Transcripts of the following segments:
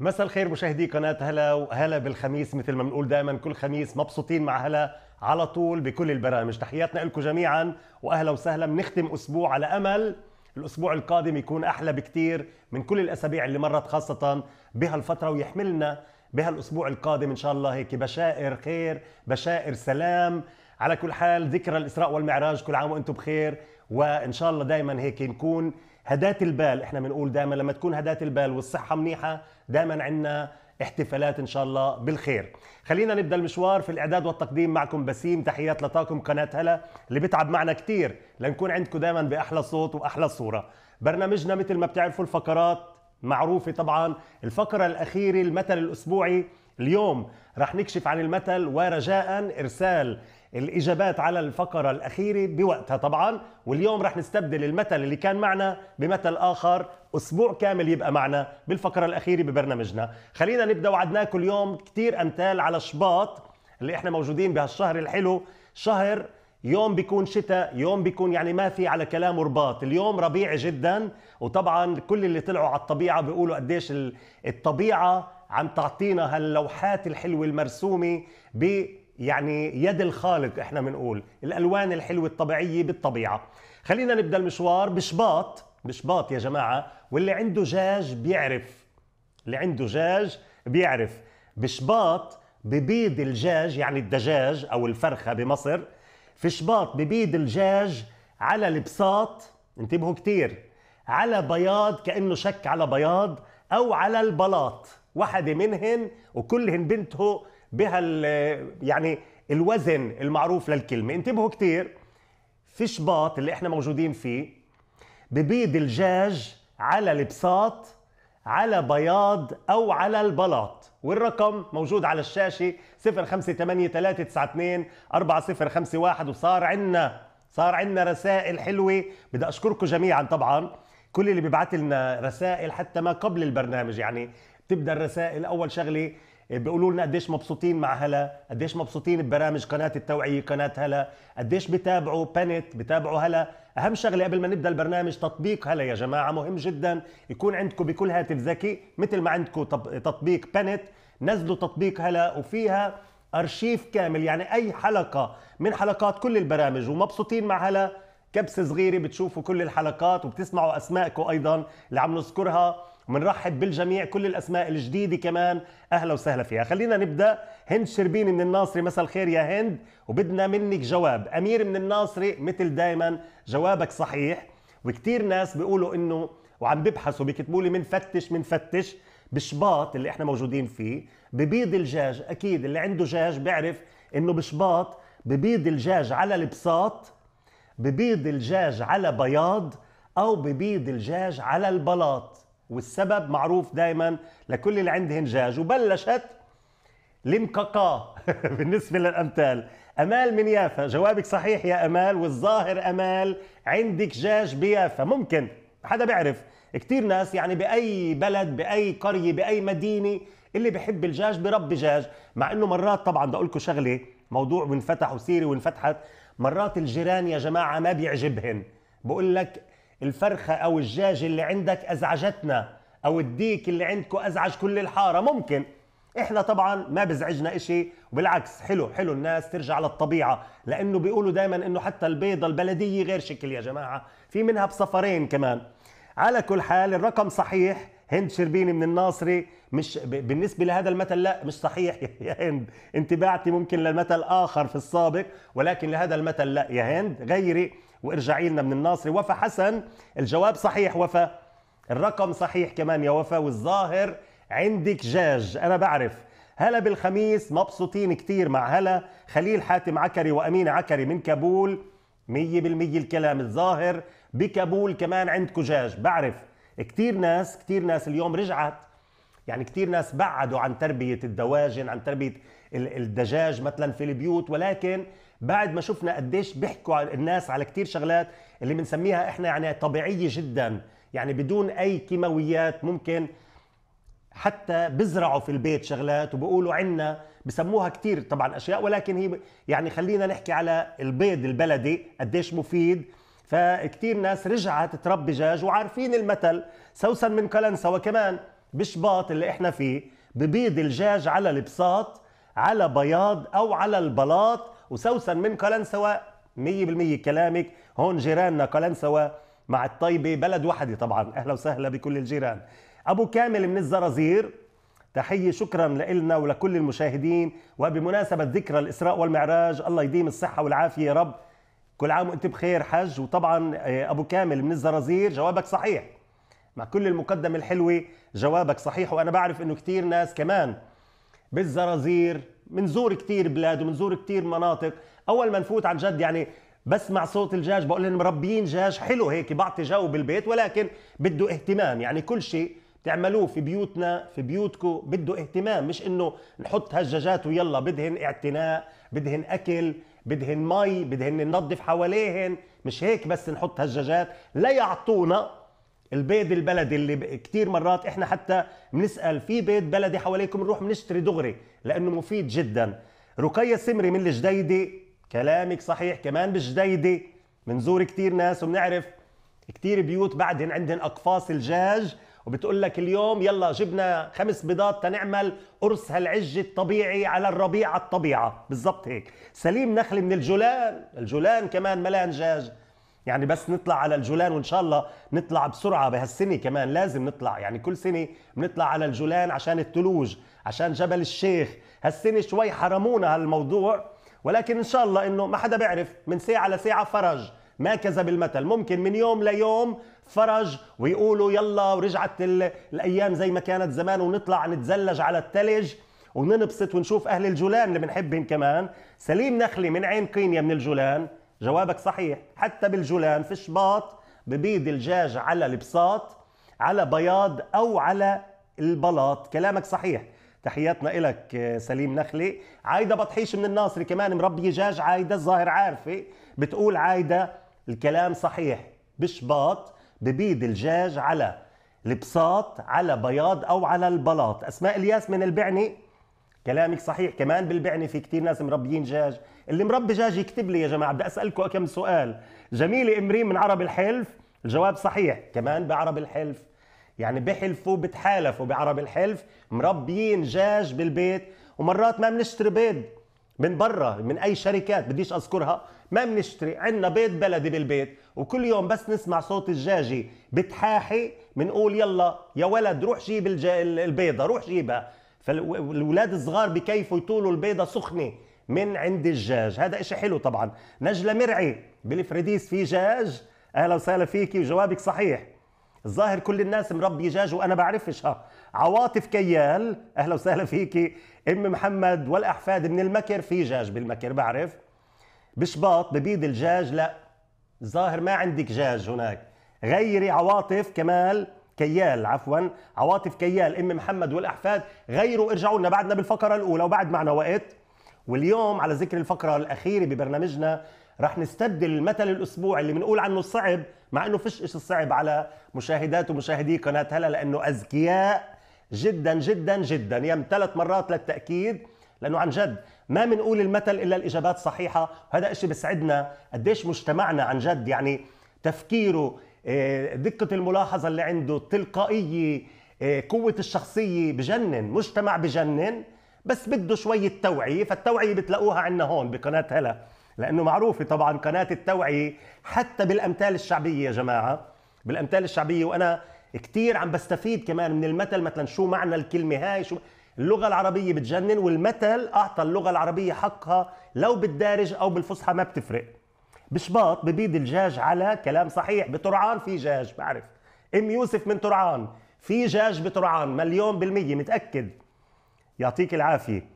مساء الخير مشاهدي قناة هلا وهلا بالخميس مثل ما بنقول دائما كل خميس مبسوطين مع هلا على طول بكل البرامج تحياتنا لكم جميعا واهلا وسهلا بنختم اسبوع على امل الاسبوع القادم يكون احلى بكثير من كل الاسابيع اللي مرت خاصة بهالفترة ويحملنا بهالاسبوع القادم ان شاء الله هيك بشائر خير بشائر سلام على كل حال ذكرى الاسراء والمعراج كل عام وانتم بخير وان شاء الله دائما هيك نكون هدات البال احنا بنقول دائما لما تكون هدات البال والصحة منيحة دائما عندنا احتفالات ان شاء الله بالخير خلينا نبدا المشوار في الاعداد والتقديم معكم بسيم تحيات لطاقم قناه هلا اللي بتعب معنا كثير لنكون عندكم دائما باحلى صوت واحلى صوره برنامجنا مثل ما بتعرفوا الفقرات معروفه طبعا الفقره الاخيره المثل الاسبوعي اليوم رح نكشف عن المثل ورجاء ارسال الاجابات على الفقره الاخيره بوقتها طبعا واليوم رح نستبدل المثل اللي كان معنا بمثل اخر اسبوع كامل يبقى معنا بالفقره الاخيره ببرنامجنا خلينا نبدا وعدناكم اليوم كثير امثال على شباط اللي احنا موجودين بهالشهر الحلو شهر يوم بيكون شتاء يوم بيكون يعني ما في على كلام رباط اليوم ربيعي جدا وطبعا كل اللي طلعوا على الطبيعه بيقولوا قديش الطبيعه عم تعطينا هاللوحات الحلوه المرسومه يعني يد الخالق احنا بنقول الالوان الحلوه الطبيعيه بالطبيعه خلينا نبدا المشوار بشباط بشباط يا جماعه واللي عنده جاج بيعرف اللي عنده جاج بيعرف بشباط ببيض الجاج يعني الدجاج او الفرخه بمصر في شباط ببيض الجاج على البساط انتبهوا كثير على بياض كانه شك على بياض او على البلاط وحده منهن وكلهن بنته بها يعني الوزن المعروف للكلمه انتبهوا كثير في شباط اللي احنا موجودين فيه ببيض الجاج على البساط على بياض او على البلاط والرقم موجود على الشاشه 0583924051 وصار عنا صار عنا رسائل حلوه بدي اشكركم جميعا طبعا كل اللي بيبعت لنا رسائل حتى ما قبل البرنامج يعني تبدا الرسائل اول شغله إيه، بيقولوا لنا قديش مبسوطين مع هلا قديش مبسوطين ببرامج قناه التوعيه قناه هلا قديش بتابعوا بنت بتابعوا هلا اهم شغله قبل ما نبدا البرنامج تطبيق هلا يا جماعه مهم جدا يكون عندكم بكل هاتف ذكي مثل ما عندكم تطبيق بنت نزلوا تطبيق هلا وفيها ارشيف كامل يعني اي حلقه من حلقات كل البرامج ومبسوطين مع هلا كبسه صغيره بتشوفوا كل الحلقات وبتسمعوا اسمائكم ايضا اللي عم نذكرها ومنرحب بالجميع كل الاسماء الجديده كمان اهلا وسهلا فيها خلينا نبدا هند شربيني من الناصري مساء الخير يا هند وبدنا منك جواب امير من الناصري مثل دائما جوابك صحيح وكثير ناس بيقولوا انه وعم ببحثوا بيكتبوا لي منفتش منفتش بشباط اللي احنا موجودين فيه ببيض الجاج اكيد اللي عنده جاج بيعرف انه بشباط ببيض الجاج على البساط ببيض الجاج على بياض او ببيض الجاج على البلاط والسبب معروف دائما لكل اللي عنده انجاج وبلشت لمكاكا بالنسبه للامثال امال من يافا جوابك صحيح يا امال والظاهر امال عندك جاج بيافا ممكن حدا بيعرف كثير ناس يعني باي بلد باي قريه باي مدينه اللي بحب الجاج بربي جاج مع انه مرات طبعا بدي اقول لكم شغله موضوع وانفتح وسيري وانفتحت مرات الجيران يا جماعه ما بيعجبهن بقول لك الفرخه او الجاج اللي عندك ازعجتنا او الديك اللي عندكم ازعج كل الحاره ممكن احنا طبعا ما بزعجنا اشي وبالعكس حلو حلو الناس ترجع للطبيعه لانه بيقولوا دائما انه حتى البيضه البلديه غير شكل يا جماعه في منها بصفرين كمان على كل حال الرقم صحيح هند شربيني من الناصري مش بالنسبة لهذا المثل لا مش صحيح يا هند انت بعتي ممكن للمثل آخر في السابق ولكن لهذا المثل لا يا هند غيري وارجعي لنا من الناصري وفا حسن الجواب صحيح وفا الرقم صحيح كمان يا وفا والظاهر عندك جاج انا بعرف هلا بالخميس مبسوطين كتير مع هلا خليل حاتم عكري وأمين عكري من كابول مية بالمية الكلام الظاهر بكابول كمان عندكم جاج بعرف كتير ناس كتير ناس اليوم رجعت يعني كتير ناس بعدوا عن تربية الدواجن عن تربية الدجاج مثلا في البيوت ولكن بعد ما شفنا قديش بيحكوا الناس على كتير شغلات اللي بنسميها احنا يعني طبيعيه جدا يعني بدون اي كيماويات ممكن حتى بزرعوا في البيت شغلات وبقولوا عنا بسموها كتير طبعا اشياء ولكن هي يعني خلينا نحكي على البيض البلدي قديش مفيد فكتير ناس رجعت تربي دجاج وعارفين المثل سوسن من كلنسا وكمان بشباط اللي احنا فيه ببيض الدجاج على البساط على بياض او على البلاط وسوسن من قلنسوة 100% كلامك هون جيراننا قلنسوة مع الطيبة بلد وحدي طبعا أهلا وسهلا بكل الجيران أبو كامل من الزرازير تحية شكرا لإلنا ولكل المشاهدين وبمناسبة ذكرى الإسراء والمعراج الله يديم الصحة والعافية يا رب كل عام وانت بخير حج وطبعا آه، أبو كامل من الزرازير جوابك صحيح مع كل المقدمة الحلوة جوابك صحيح وأنا بعرف أنه كثير ناس كمان بالزرازير بنزور كثير بلاد وبنزور كثير مناطق اول ما نفوت عن جد يعني بسمع صوت الجاج بقول لهم مربيين جاج حلو هيك بعطي جو بالبيت ولكن بده اهتمام يعني كل شيء تعملوه في بيوتنا في بيوتكم بده اهتمام مش انه نحط هالجاجات ويلا بدهن اعتناء بدهن اكل بدهن مي بدهن ننظف حواليهن مش هيك بس نحط هالجاجات لا يعطونا البيض البلدي اللي كثير مرات احنا حتى بنسال في بيت بلدي حواليكم نروح بنشتري دغري لانه مفيد جدا رقيه سمري من الجديده كلامك صحيح كمان بالجديده بنزور كثير ناس وبنعرف كثير بيوت بعدين عندهم اقفاص الجاج وبتقول لك اليوم يلا جبنا خمس بيضات تنعمل قرص هالعج الطبيعي على الربيع على الطبيعه بالضبط هيك سليم نخلي من الجولان الجولان كمان ملان جاج يعني بس نطلع على الجولان وان شاء الله نطلع بسرعه بهالسنه كمان لازم نطلع يعني كل سنه بنطلع على الجولان عشان الثلوج عشان جبل الشيخ هالسنه شوي حرمونا هالموضوع ولكن ان شاء الله انه ما حدا بيعرف من ساعه لساعه فرج ما كذب المثل ممكن من يوم ليوم فرج ويقولوا يلا ورجعت الايام زي ما كانت زمان ونطلع نتزلج على الثلج وننبسط ونشوف اهل الجولان اللي بنحبهم كمان سليم نخلي من عين قينيا من الجولان جوابك صحيح حتى بالجولان في شباط ببيد الجاج على البساط على بياض او على البلاط كلامك صحيح تحياتنا لك آه، سليم نخلي عايده بطحيش من الناصري كمان مربي جاج عايده الظاهر عارفه بتقول عايده الكلام صحيح بشباط ببيد الجاج على البساط على بياض او على البلاط اسماء الياس من البعني كلامك صحيح كمان بالبعني في كثير ناس مربيين دجاج اللي مربي دجاج يكتب لي يا جماعه بدي اسالكم كم سؤال جميله امرين من عرب الحلف الجواب صحيح كمان بعرب الحلف يعني بحلفوا بتحالفوا بعرب الحلف مربيين دجاج بالبيت ومرات ما بنشتري بيض من برا من اي شركات بديش اذكرها ما بنشتري عندنا بيض بلدي بالبيت وكل يوم بس نسمع صوت الجاجي بتحاحي بنقول يلا يا ولد روح جيب البيضه روح جيبها فالولاد الصغار بكيفوا يطولوا البيضه سخنه من عند الجاج هذا إشي حلو طبعا نجله مرعي بالفريديس في جاج اهلا وسهلا فيكي وجوابك صحيح الظاهر كل الناس مربي جاج وانا بعرفش ها عواطف كيال اهلا وسهلا فيكي ام محمد والاحفاد من المكر في جاج بالمكر بعرف بشباط ببيض الجاج لا ظاهر ما عندك جاج هناك غيري عواطف كمال كيال عفوا عواطف كيال ام محمد والاحفاد غيروا ارجعوا لنا بعدنا بالفقره الاولى وبعد معنا وقت واليوم على ذكر الفقره الاخيره ببرنامجنا رح نستبدل المثل الاسبوعي اللي بنقول عنه صعب مع انه فيش شيء صعب على مشاهدات ومشاهدي قناه هلا لانه اذكياء جدا جدا جدا يم ثلاث مرات للتاكيد لانه عن جد ما بنقول المثل الا الاجابات صحيحه وهذا إشي بيسعدنا قديش مجتمعنا عن جد يعني تفكيره آه، دقه الملاحظه اللي عنده التلقائيه آه، قوه الشخصيه بجنن مجتمع بجنن بس بده شويه توعيه فالتوعيه بتلاقوها عندنا هون بقناه هلا لانه معروفه طبعا قناه التوعيه حتى بالامثال الشعبيه يا جماعه بالامثال الشعبيه وانا كثير عم بستفيد كمان من المثل مثلا شو معنى الكلمه هاي شو اللغه العربيه بتجنن والمثل اعطى اللغه العربيه حقها لو بالدارج او بالفصحى ما بتفرق بشباط ببيد الجاج على كلام صحيح بترعان في جاج بعرف ام يوسف من ترعان في جاج بترعان مليون بالمية متأكد يعطيك العافية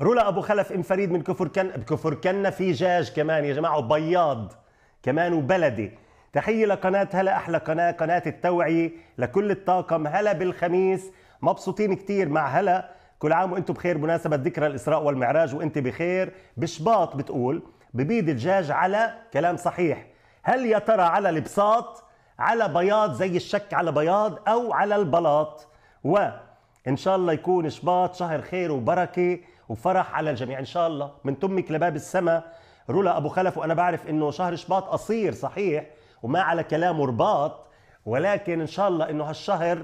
رولا أبو خلف أم فريد من كفر كن بكفر كنا في جاج كمان يا جماعة وبياض كمان وبلدي تحية لقناة هلا أحلى قناة قناة التوعية لكل الطاقم هلا بالخميس مبسوطين كتير مع هلا كل عام وانتم بخير بمناسبة ذكرى الإسراء والمعراج وانت بخير بشباط بتقول ببيد الدجاج على كلام صحيح هل يا ترى على البساط على بياض زي الشك على بياض او على البلاط وان شاء الله يكون شباط شهر خير وبركه وفرح على الجميع ان شاء الله من تمك لباب السماء رولا ابو خلف وانا بعرف انه شهر شباط قصير صحيح وما على كلامه رباط ولكن ان شاء الله انه هالشهر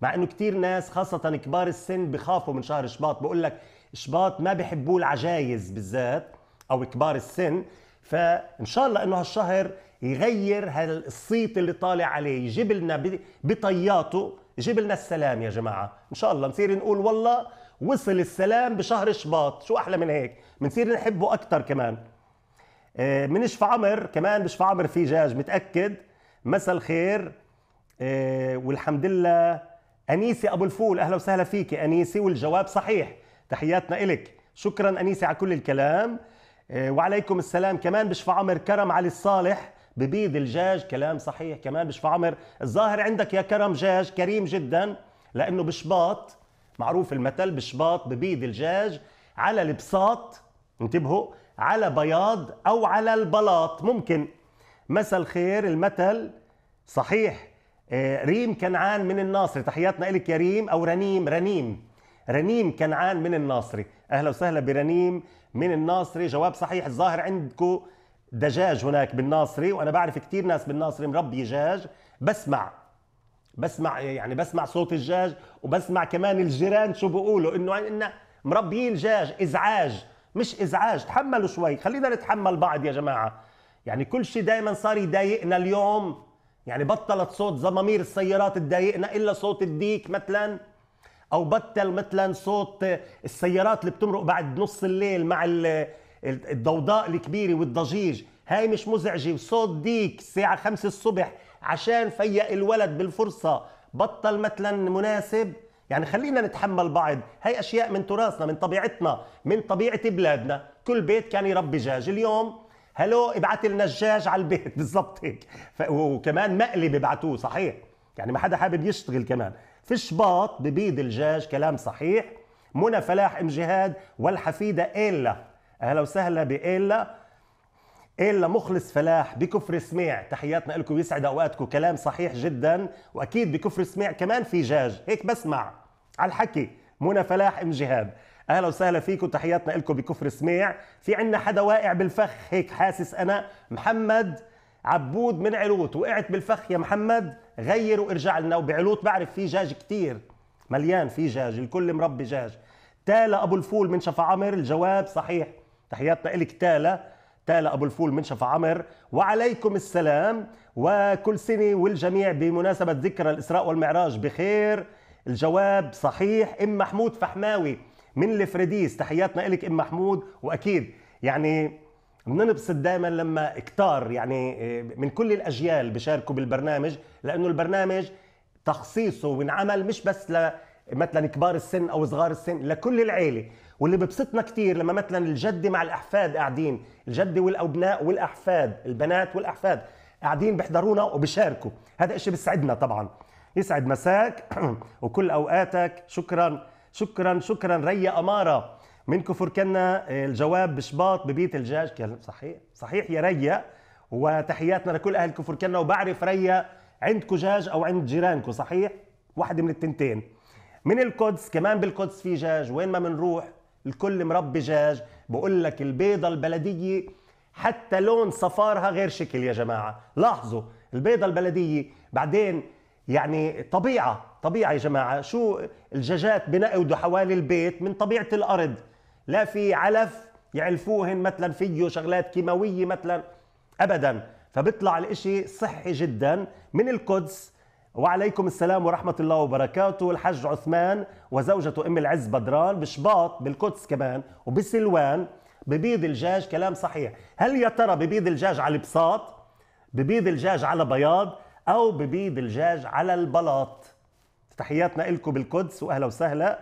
مع انه كثير ناس خاصه كبار السن بخافوا من شهر شباط بقول لك شباط ما بحبوه العجايز بالذات او كبار السن فان شاء الله انه هالشهر يغير هالصيت اللي طالع عليه يجيب لنا بطياته يجيب لنا السلام يا جماعه ان شاء الله نصير نقول والله وصل السلام بشهر شباط شو احلى من هيك بنصير نحبه اكثر كمان آه، من شفا عمر كمان بشفا عمر في جاج متاكد مساء الخير آه، والحمد لله انيسي ابو الفول اهلا وسهلا فيك انيسي والجواب صحيح تحياتنا الك شكرا انيسي على كل الكلام آه، وعليكم السلام كمان بشفى عمر كرم علي الصالح ببيض الجاج كلام صحيح كمان بشفى عمر الظاهر عندك يا كرم جاج كريم جدا لانه بشباط معروف المثل بشباط ببيض الجاج على البساط انتبهوا على بياض او على البلاط ممكن مساء الخير المثل صحيح آه، ريم كنعان من الناصري تحياتنا لك يا ريم او رنيم رنيم رنيم كنعان من الناصري اهلا وسهلا برنيم من الناصري جواب صحيح الظاهر عندكم دجاج هناك بالناصري وانا بعرف كثير ناس بالناصري مربي دجاج بسمع بسمع يعني بسمع صوت الدجاج وبسمع كمان الجيران شو بيقولوا انه عندنا مربيين دجاج ازعاج مش ازعاج تحملوا شوي خلينا نتحمل بعض يا جماعه يعني كل شيء دائما صار يضايقنا اليوم يعني بطلت صوت زمامير السيارات تضايقنا الا صوت الديك مثلا او بطل مثلا صوت السيارات اللي بتمرق بعد نص الليل مع الضوضاء الكبيره والضجيج هاي مش مزعجه وصوت ديك الساعه 5 الصبح عشان فيق الولد بالفرصه بطل مثلا مناسب يعني خلينا نتحمل بعض هاي اشياء من تراثنا من طبيعتنا من طبيعه بلادنا كل بيت كان يربي جاج اليوم هلو ابعت لنا الجاج على البيت بالضبط هيك وكمان مقلي ببعتوه صحيح يعني ما حدا حابب يشتغل كمان فيش باط ببيض الجاج كلام صحيح منى فلاح ام جهاد والحفيده ايلا اهلا وسهلا بايلا إلا مخلص فلاح بكفر سميع تحياتنا لكم يسعد أوقاتكم كلام صحيح جدا وأكيد بكفر سميع كمان في جاج هيك بسمع على الحكي منى فلاح ام جهاد اهلا وسهلا فيكم تحياتنا لكم بكفر سميع في عندنا حدا واقع بالفخ هيك حاسس انا محمد عبود من علوت وقعت بالفخ يا محمد غير وارجع لنا وبعلوت بعرف في جاج كتير مليان في جاج الكل مربي جاج تالا ابو الفول من شفا عمر الجواب صحيح تحياتنا لك تالا تالا ابو الفول من شفا عمر وعليكم السلام وكل سنه والجميع بمناسبه ذكرى الاسراء والمعراج بخير الجواب صحيح ام محمود فحماوي من الفريديس تحياتنا لك ام محمود واكيد يعني بننبسط دائما لما كتار يعني آه، من كل الاجيال بيشاركوا بالبرنامج لانه البرنامج تخصيصه وانعمل مش بس ل مثلا كبار السن او صغار السن لكل العيله واللي ببسطنا كثير لما مثلا الجد مع الاحفاد قاعدين الجد والابناء والاحفاد البنات والاحفاد قاعدين بيحضرونا وبيشاركوا هذا إشي بيسعدنا طبعا يسعد مساك وكل اوقاتك شكرا شكرا شكرا ريا اماره من كفر كنا آه، الجواب بشباط ببيت الجاج كان صحيح صحيح يا ريا وتحياتنا لكل اهل كفر كنا وبعرف ريا عندكم جاج او عند جيرانكم صحيح واحد من التنتين من القدس كمان بالقدس في جاج وين ما بنروح الكل مربي جاج بقول لك البيضه البلديه حتى لون صفارها غير شكل يا جماعه لاحظوا البيضه البلديه بعدين يعني طبيعه طبيعه يا جماعه شو الجاجات بنقودوا حوالي البيت من طبيعه الارض لا في علف يعلفوهن مثلا فيه شغلات كيماويه مثلا ابدا فبيطلع الاشي صحي جدا من القدس وعليكم السلام ورحمة الله وبركاته الحج عثمان وزوجته أم العز بدران بشباط بالقدس كمان وبسلوان ببيض الجاج كلام صحيح هل يا ترى ببيض الجاج على البساط ببيض الجاج على بياض أو ببيض الجاج على البلاط تحياتنا لكم بالقدس وأهلا وسهلا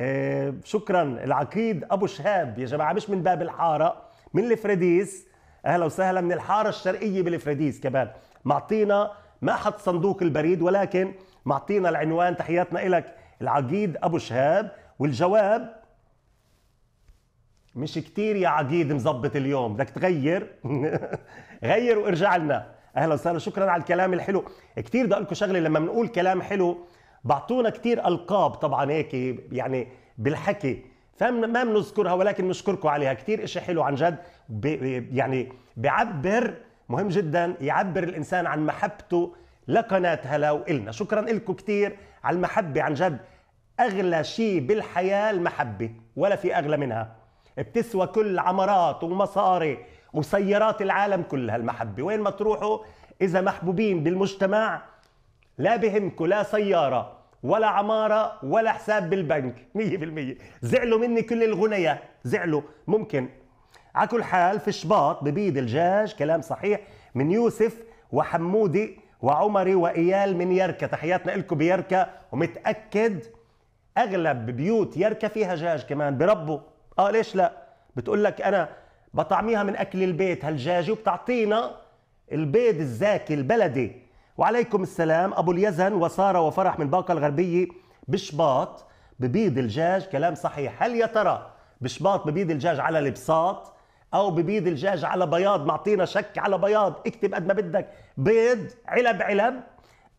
آه، شكرا العقيد ابو شهاب يا جماعه مش من باب الحاره من الفريديس اهلا وسهلا من الحاره الشرقيه بالفريديس كمان معطينا ما حط صندوق البريد ولكن معطينا العنوان تحياتنا لك العقيد ابو شهاب والجواب مش كتير يا عقيد مزبط اليوم بدك تغير غير وارجع لنا اهلا وسهلا شكرا على الكلام الحلو كتير بدي اقول لكم شغله لما بنقول كلام حلو بعطونا كتير القاب طبعا هيك يعني بالحكي فما بنذكرها ولكن بنشكركم عليها كتير اشي حلو عن جد يعني بيعبر مهم جدا يعبر الانسان عن محبته لقناة هلا وإلنا شكرا لكم كتير على المحبة عن جد أغلى شيء بالحياة المحبة ولا في أغلى منها بتسوى كل عمرات ومصاري وسيارات العالم كلها المحبة وين ما تروحوا إذا محبوبين بالمجتمع لا بهمكم لا سيارة ولا عماره ولا حساب بالبنك 100% زعلوا مني كل الغنية زعلوا ممكن على كل حال في شباط ببيد الجاج كلام صحيح من يوسف وحمودي وعمري وايال من يركا تحياتنا لكم بيركا ومتاكد اغلب بيوت يركا فيها جاج كمان بربوا اه ليش لا بتقول لك انا بطعميها من اكل البيت هالجاجي وبتعطينا البيض الزاكي البلدي وعليكم السلام أبو اليزن وسارة وفرح من باقة الغربية بشباط ببيض الجاج كلام صحيح هل يا ترى بشباط ببيض الجاج على البساط او ببيض الجاج على بياض معطينا شك على بياض اكتب قد ما بدك بيض علب علب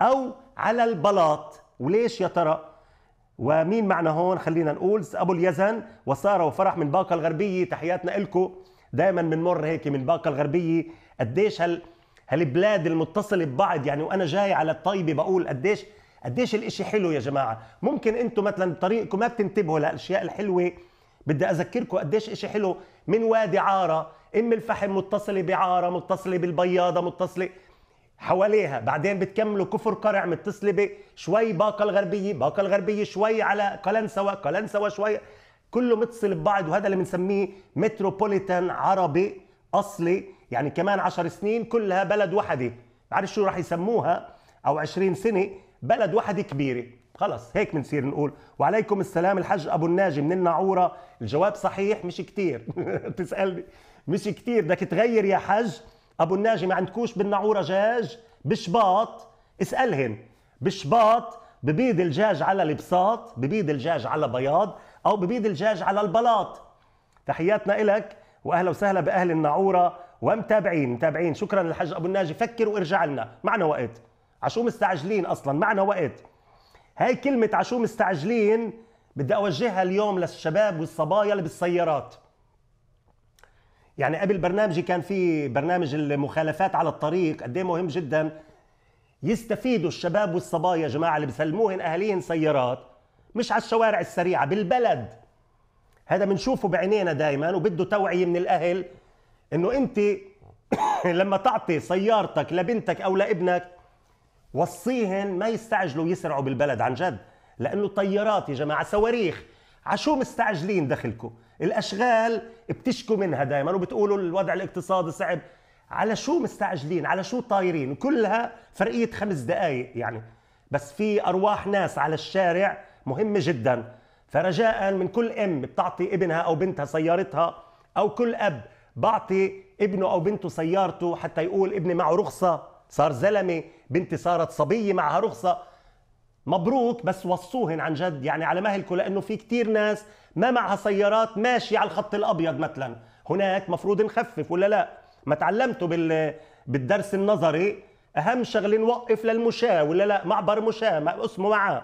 او على البلاط وليش يا ترى ومين معنا هون خلينا نقول ابو اليزن وساره وفرح من باقه الغربيه تحياتنا لكم دائما بنمر هيك من باقه الغربيه قديش هال هالبلاد المتصله ببعض يعني وانا جاي على الطيبه بقول قديش قديش الاشي حلو يا جماعه ممكن انتم مثلا بطريقكم ما بتنتبهوا للاشياء الحلوه بدي اذكركم قديش اشي حلو من وادي عاره ام الفحم متصله بعاره متصله بالبياضه متصله حواليها بعدين بتكملوا كفر قرع متصله شوي باقه الغربيه باقه الغربيه شوي على قلنسوه قلنسوه شوي كله متصل ببعض وهذا اللي بنسميه متروبوليتان عربي اصلي يعني كمان 10 سنين كلها بلد وحده بعرف شو راح يسموها او 20 سنه بلد وحده كبيره خلص هيك بنصير نقول وعليكم السلام الحج ابو الناجي من النعوره الجواب صحيح مش كتير بتسالني مش كتير بدك تغير يا حج ابو الناجي ما عندكوش بالنعوره جاج بشباط اسالهن بشباط ببيض الجاج على البساط ببيض الجاج على بياض او ببيض الجاج على البلاط تحياتنا إلك واهلا وسهلا باهل النعوره ومتابعين متابعين شكرا للحاج ابو الناجي فكر وارجع لنا معنا وقت عشو مستعجلين اصلا معنا وقت هاي كلمه عشو مستعجلين بدي اوجهها اليوم للشباب والصبايا اللي بالسيارات يعني قبل برنامجي كان في برنامج المخالفات على الطريق قد إيه مهم جدا يستفيدوا الشباب والصبايا يا جماعه اللي بسلموهن اهاليهن سيارات مش على الشوارع السريعه بالبلد هذا بنشوفه بعينينا دائما وبده توعيه من الاهل انه انت لما تعطي سيارتك لبنتك او لابنك وصيهن ما يستعجلوا يسرعوا بالبلد عن جد لانه طيارات يا جماعه صواريخ عشو مستعجلين دخلكم الاشغال بتشكوا منها دائما وبتقولوا الوضع الاقتصادي صعب على شو مستعجلين على شو طايرين كلها فرقيه خمس دقائق يعني بس في ارواح ناس على الشارع مهمه جدا فرجاء من كل ام بتعطي ابنها او بنتها سيارتها او كل اب بعطي ابنه او بنته سيارته حتى يقول ابني معه رخصه صار زلمه بنتي صارت صبيه معها رخصه مبروك بس وصوهن عن جد يعني على مهلكم لانه في كثير ناس ما معها سيارات ماشي على الخط الابيض مثلا هناك مفروض نخفف ولا لا ما تعلمتوا بال بالدرس النظري اهم شغله نوقف للمشاه ولا لا معبر مشاه ما اسمه معاه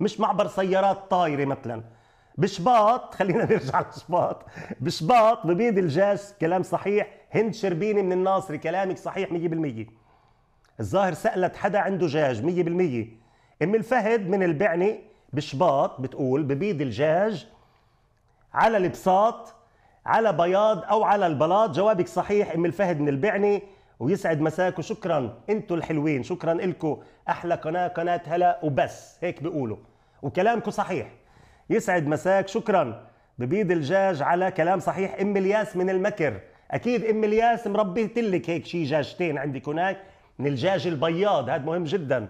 مش معبر سيارات طايره مثلا بشباط خلينا نرجع لشباط بشباط ببيض الجاش كلام صحيح هند شربيني من الناصري كلامك صحيح 100% الظاهر سألت حدا عنده جاج 100% ام الفهد من البعني بشباط بتقول ببيض الجاج على البساط على بياض او على البلاط جوابك صحيح ام الفهد من البعني ويسعد مساك وشكرا انتوا الحلوين شكرا لكم احلى قناه قناه هلا وبس هيك بيقولوا وكلامكم صحيح يسعد مساك شكرا ببيض الجاج على كلام صحيح ام الياس من المكر اكيد ام الياس مربيت لك هيك شي جاجتين عندك هناك من الجاج البياض هذا مهم جدا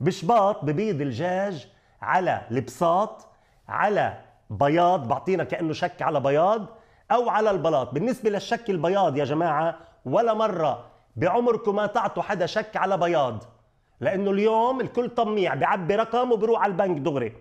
بشباط ببيض الجاج على البساط على بياض بعطينا كانه شك على بياض او على البلاط بالنسبه للشك البياض يا جماعه ولا مرة بعمركم ما تعطوا حدا شك على بياض لأنه اليوم الكل طميع بيعبي رقم وبروح على البنك دغري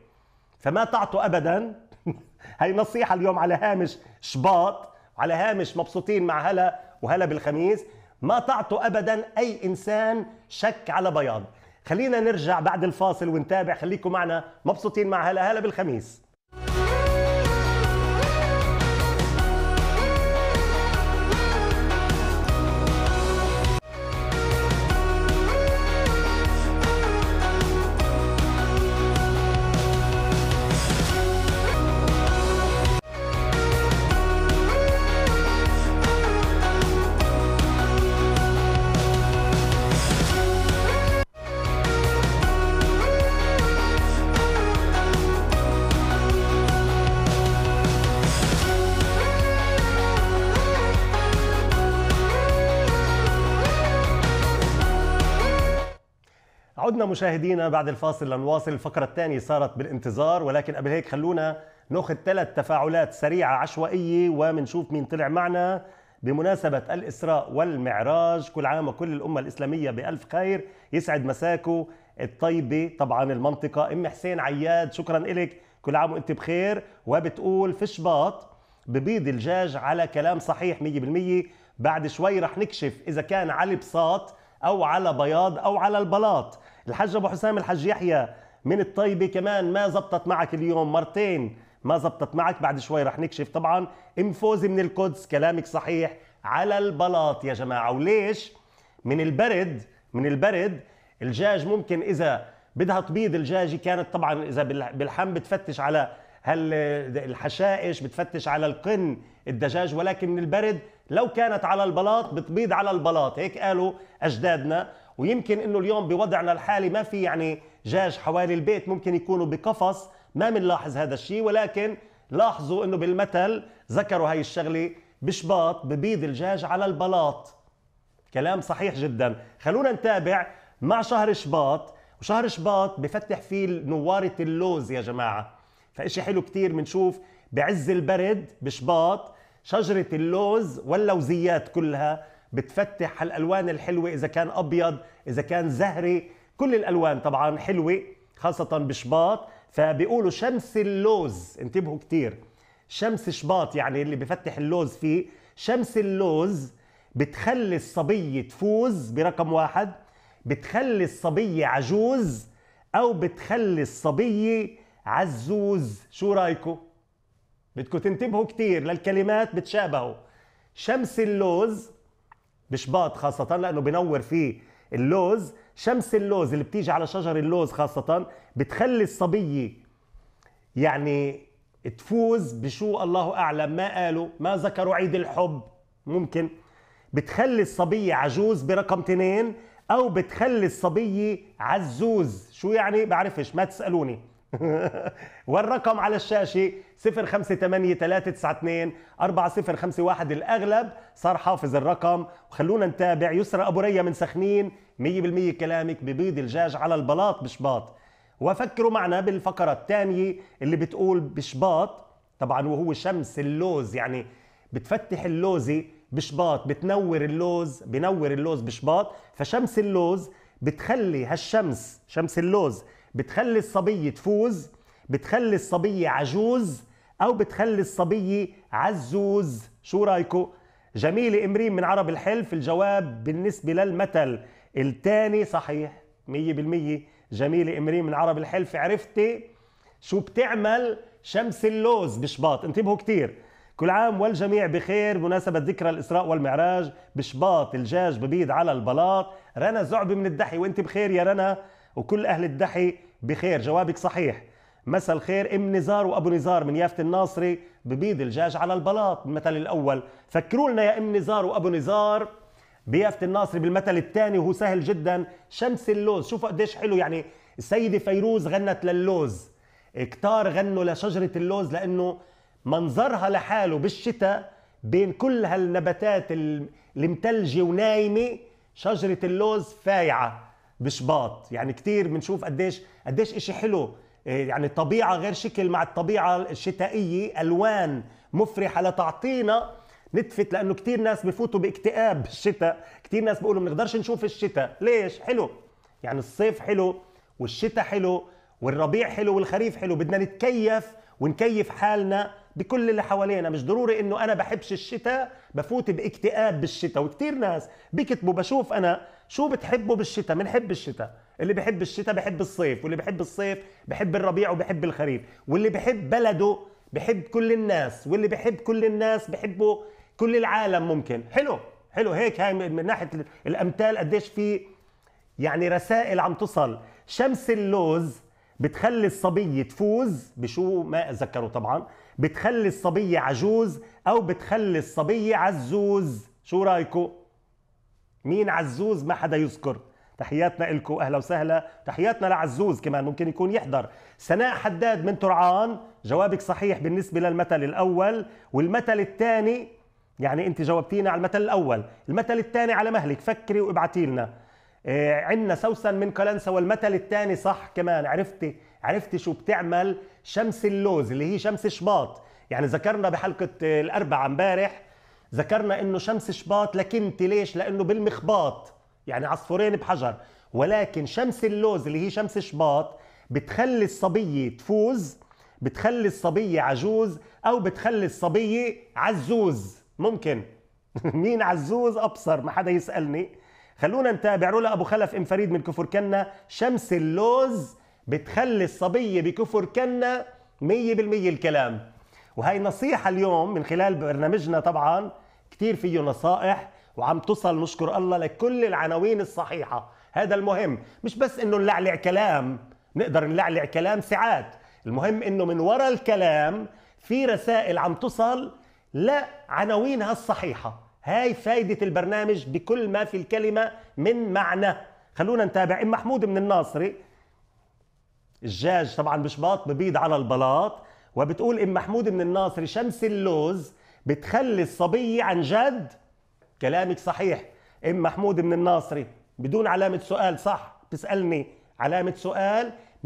فما تعطوا أبدا هاي نصيحة اليوم على هامش شباط على هامش مبسوطين مع هلا وهلا بالخميس ما تعطوا أبدا أي إنسان شك على بياض خلينا نرجع بعد الفاصل ونتابع خليكم معنا مبسوطين مع هلا هلا بالخميس مشاهدينا بعد الفاصل لنواصل الفقرة الثانية صارت بالانتظار ولكن قبل هيك خلونا ناخذ ثلاث تفاعلات سريعة عشوائية ومنشوف مين طلع معنا بمناسبة الإسراء والمعراج كل عام وكل الأمة الإسلامية بألف خير يسعد مساكو الطيبة طبعا المنطقة أم حسين عياد شكرا إلك كل عام وأنت بخير وبتقول في شباط ببيض الجاج على كلام صحيح 100% بعد شوي رح نكشف إذا كان على بساط أو على بياض أو على البلاط الحاج ابو حسام الحاج يحيى من الطيبه كمان ما زبطت معك اليوم مرتين ما زبطت معك بعد شوي رح نكشف طبعا ام فوزي من القدس كلامك صحيح على البلاط يا جماعه وليش من البرد من البرد الجاج ممكن اذا بدها تبيض الجاجه كانت طبعا اذا بالحم بتفتش على هل الحشائش بتفتش على القن الدجاج ولكن من البرد لو كانت على البلاط بتبيض على البلاط هيك قالوا اجدادنا ويمكن انه اليوم بوضعنا الحالي ما في يعني جاج حوالي البيت ممكن يكونوا بقفص ما بنلاحظ هذا الشيء ولكن لاحظوا انه بالمثل ذكروا هاي الشغله بشباط ببيض الجاج على البلاط كلام صحيح جدا خلونا نتابع مع شهر شباط وشهر شباط بفتح فيه نوارة اللوز يا جماعة فإشي حلو كتير بنشوف بعز البرد بشباط شجرة اللوز واللوزيات كلها بتفتح هالالوان الحلوه اذا كان ابيض اذا كان زهري كل الالوان طبعا حلوه خاصه بشباط فبيقولوا شمس اللوز انتبهوا كثير شمس شباط يعني اللي بفتح اللوز فيه شمس اللوز بتخلي الصبية تفوز برقم واحد بتخلي الصبية عجوز أو بتخلي الصبية عزوز شو رايكم؟ بدكم تنتبهوا كتير للكلمات بتشابهوا شمس اللوز بشباط خاصة لأنه بنور فيه اللوز شمس اللوز اللي بتيجي على شجر اللوز خاصة بتخلي الصبية يعني تفوز بشو الله أعلم ما قالوا ما ذكروا عيد الحب ممكن بتخلي الصبية عجوز برقم تنين أو بتخلي الصبية عزوز شو يعني بعرفش ما تسألوني والرقم على الشاشة 0583924051 الأغلب صار حافظ الرقم وخلونا نتابع يسرى أبو ريا من سخنين 100% كلامك ببيض الجاج على البلاط بشباط وفكروا معنا بالفقرة الثانية اللي بتقول بشباط طبعا وهو شمس اللوز يعني بتفتح اللوزة بشباط بتنور اللوز بنور اللوز بشباط فشمس اللوز بتخلي هالشمس شمس اللوز بتخلي الصبية تفوز بتخلي الصبية عجوز أو بتخلي الصبية عزوز شو رايكو جميلة إمرين من عرب الحلف الجواب بالنسبة للمثل الثاني صحيح مية بالمية جميلة إمرين من عرب الحلف عرفتي شو بتعمل شمس اللوز بشباط انتبهوا كتير كل عام والجميع بخير بمناسبة ذكرى الإسراء والمعراج بشباط الجاج ببيض على البلاط رنا زعبي من الدحي وانت بخير يا رنا وكل أهل الدحي بخير جوابك صحيح مساء الخير ام نزار وابو نزار من يافت الناصري ببيض الجاج على البلاط المثل الاول فكروا لنا يا ام نزار وابو نزار بيافت الناصري بالمثل الثاني وهو سهل جدا شمس اللوز شوفوا قديش حلو يعني السيده فيروز غنت للوز كتار غنوا لشجره اللوز لانه منظرها لحاله بالشتاء بين كل هالنباتات المتلجه ونايمه شجره اللوز فايعه بشباط يعني كثير بنشوف قديش قديش إشي حلو إيه، يعني طبيعة غير شكل مع الطبيعة الشتائية ألوان مفرحة لتعطينا نتفت لأنه كثير ناس بفوتوا باكتئاب بالشتاء كثير ناس بيقولوا بنقدرش نشوف الشتاء ليش حلو يعني الصيف حلو والشتاء حلو والربيع حلو والخريف حلو بدنا نتكيف ونكيف حالنا بكل اللي حوالينا مش ضروري انه انا بحبش الشتاء بفوت باكتئاب بالشتاء وكثير ناس بكتبوا بشوف انا شو بتحبوا بالشتاء بنحب الشتاء اللي بحب الشتاء بحب الصيف واللي بحب الصيف بحب الربيع وبحب الخريف واللي بحب بلده بحب كل الناس واللي بحب كل الناس بحبه كل العالم ممكن حلو حلو هيك هاي من ناحيه الامثال قديش في يعني رسائل عم تصل شمس اللوز بتخلي الصبية تفوز بشو ما اتذكره طبعا بتخلي الصبية عجوز أو بتخلي الصبية عزوز شو رايكم؟ مين عزوز ما حدا يذكر تحياتنا لكم أهلا وسهلا تحياتنا لعزوز كمان ممكن يكون يحضر سناء حداد من ترعان جوابك صحيح بالنسبة للمثل الأول والمثل الثاني يعني أنت جاوبتينا على المثل الأول المثل الثاني على مهلك فكري وابعتي لنا آه، عندنا سوسن من كلنسا والمثل الثاني صح كمان عرفت عرفت شو بتعمل شمس اللوز اللي هي شمس شباط يعني ذكرنا بحلقه الاربعاء امبارح ذكرنا انه شمس شباط لكنت ليش لانه بالمخباط يعني عصفورين بحجر ولكن شمس اللوز اللي هي شمس شباط بتخلي الصبيه تفوز بتخلي الصبيه عجوز او بتخلي الصبيه عزوز ممكن مين عزوز ابصر ما حدا يسالني خلونا نتابع رولا ابو خلف ام فريد من كفر كنا شمس اللوز بتخلي الصبيه بكفر كنا 100% الكلام وهي نصيحه اليوم من خلال برنامجنا طبعا كثير فيه نصائح وعم تصل نشكر الله لكل العناوين الصحيحه هذا المهم مش بس انه نلعلع كلام نقدر نلعلع كلام ساعات المهم انه من وراء الكلام في رسائل عم تصل لعناوينها الصحيحه هاي فايدة البرنامج بكل ما في الكلمة من معنى خلونا نتابع ام محمود من الناصري الجاج طبعا بشباط ببيض على البلاط وبتقول ام محمود من الناصري شمس اللوز بتخلي الصبية عن جد كلامك صحيح ام محمود من الناصري بدون علامة سؤال صح بتسألني علامة سؤال 100%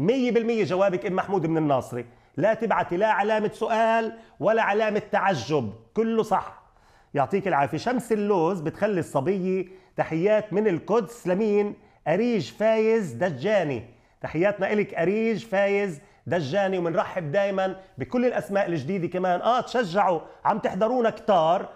جوابك ام محمود من الناصري لا تبعتي لا علامة سؤال ولا علامة تعجب كله صح يعطيك العافية شمس اللوز بتخلي الصبية تحيات من القدس لمين؟ أريج فايز دجاني تحياتنا إلك أريج فايز دجاني وبنرحب دايما بكل الأسماء الجديدة كمان آه تشجعوا عم تحضرونا كتار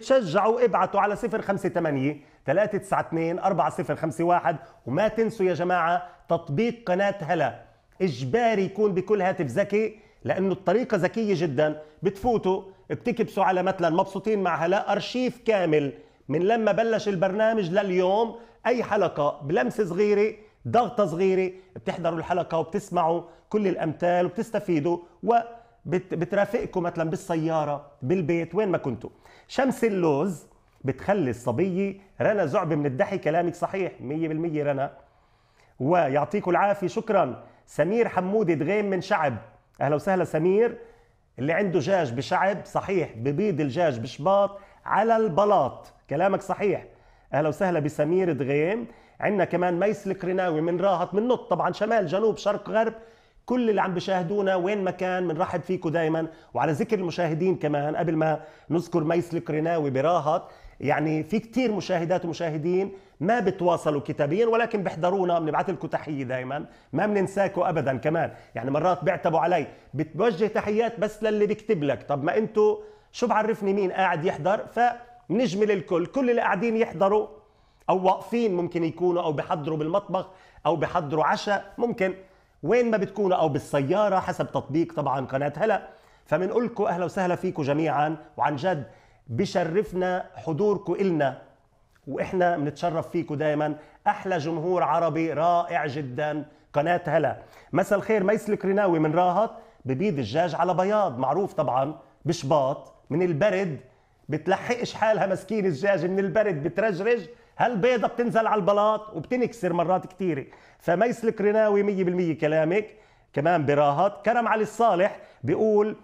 تشجعوا ابعتوا على 058 392 4051 وما تنسوا يا جماعة تطبيق قناة هلا إجباري يكون بكل هاتف ذكي لأنه الطريقة ذكية جدا بتفوتوا بتكبسوا على مثلا مبسوطين مع هلا ارشيف كامل من لما بلش البرنامج لليوم اي حلقه بلمسه صغيره ضغطه صغيره بتحضروا الحلقه وبتسمعوا كل الامثال وبتستفيدوا وبترافقكم مثلا بالسياره بالبيت وين ما كنتوا شمس اللوز بتخلي الصبيه رنا زعبه من الدحي كلامك صحيح 100% رنا ويعطيكم العافيه شكرا سمير حمودي دغيم من شعب اهلا وسهلا سمير اللي عنده جاج بشعب صحيح ببيض الجاج بشباط على البلاط كلامك صحيح اهلا وسهلا بسمير دغيم عندنا كمان ميس القرناوي من راهط من نط طبعا شمال جنوب شرق غرب كل اللي عم بيشاهدونا وين ما كان بنرحب فيكم دائما وعلى ذكر المشاهدين كمان قبل ما نذكر ميس القرناوي براهط يعني في كثير مشاهدات ومشاهدين ما بتواصلوا كتابيا ولكن بيحضرونا بنبعث لكم تحيه دائما ما بننساكم ابدا كمان يعني مرات بيعتبوا علي بتوجه تحيات بس للي بيكتب لك طب ما انتم شو بعرفني مين قاعد يحضر فبنجمل الكل كل اللي قاعدين يحضروا او واقفين ممكن يكونوا او بحضروا بالمطبخ او بحضروا عشاء ممكن وين ما بتكونوا او بالسياره حسب تطبيق طبعا قناه هلا فبنقول لكم اهلا وسهلا فيكم جميعا وعن جد بشرفنا حضوركم إلنا واحنا بنتشرف فيكم دايما احلى جمهور عربي رائع جدا قناه هلا مساء الخير ميس الكريناوي من راهط ببيض الدجاج على بياض معروف طبعا بشباط من البرد بتلحقش حالها مسكين الدجاج من البرد بترجرج هالبيضه بتنزل على البلاط وبتنكسر مرات كثيره فميس الكرناوي 100% كلامك كمان براهط كرم علي الصالح بيقول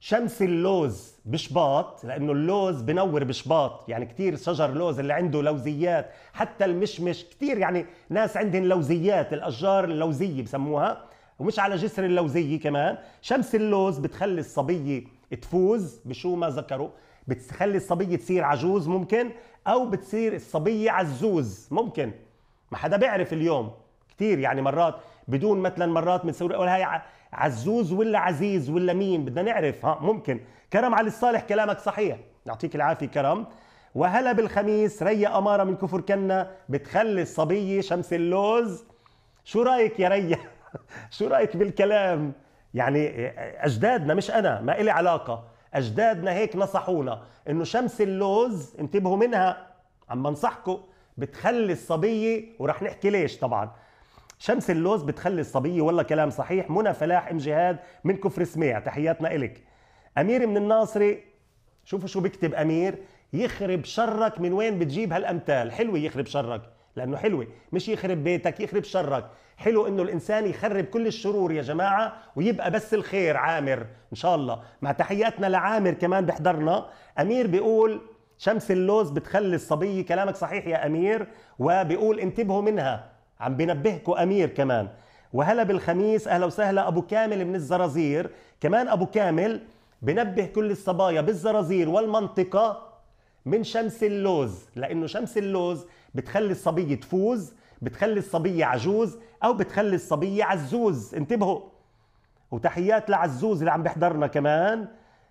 شمس اللوز بشباط لانه اللوز بنور بشباط يعني كثير شجر لوز اللي عنده لوزيات حتى المشمش كثير يعني ناس عندهم لوزيات الاشجار اللوزيه بسموها ومش على جسر اللوزيه كمان شمس اللوز بتخلي الصبيه تفوز بشو ما ذكروا بتخلي الصبيه تصير عجوز ممكن او بتصير الصبيه عزوز ممكن ما حدا بيعرف اليوم كثير يعني مرات بدون مثلا مرات بنسوي ولا هي عزوز ولا عزيز ولا مين بدنا نعرف ها ممكن كرم علي الصالح كلامك صحيح يعطيك العافية كرم وهلا بالخميس ريا أمارة من كفر كنا بتخلي الصبية شمس اللوز شو رايك يا ريا شو رايك بالكلام يعني أجدادنا مش أنا ما إلي علاقة أجدادنا هيك نصحونا إنه شمس اللوز انتبهوا منها عم بنصحكم بتخلي الصبية ورح نحكي ليش طبعا شمس اللوز بتخلي الصبية والله كلام صحيح منى فلاح ام جهاد من كفر سميع تحياتنا إلك أمير من الناصري شوفوا شو بكتب أمير يخرب شرك من وين بتجيب هالأمثال حلوة يخرب شرك لأنه حلوة مش يخرب بيتك يخرب شرك حلو انه الانسان يخرب كل الشرور يا جماعه ويبقى بس الخير عامر ان شاء الله مع تحياتنا لعامر كمان بحضرنا امير بيقول شمس اللوز بتخلي الصبية كلامك صحيح يا أمير وبيقول انتبهوا منها عم بنبهكم امير كمان وهلا بالخميس اهلا وسهلا ابو كامل من الزرازير كمان ابو كامل بنبه كل الصبايا بالزرازير والمنطقه من شمس اللوز لانه شمس اللوز بتخلي الصبيه تفوز بتخلي الصبيه عجوز او بتخلي الصبيه عزوز انتبهوا وتحيات لعزوز اللي عم بيحضرنا كمان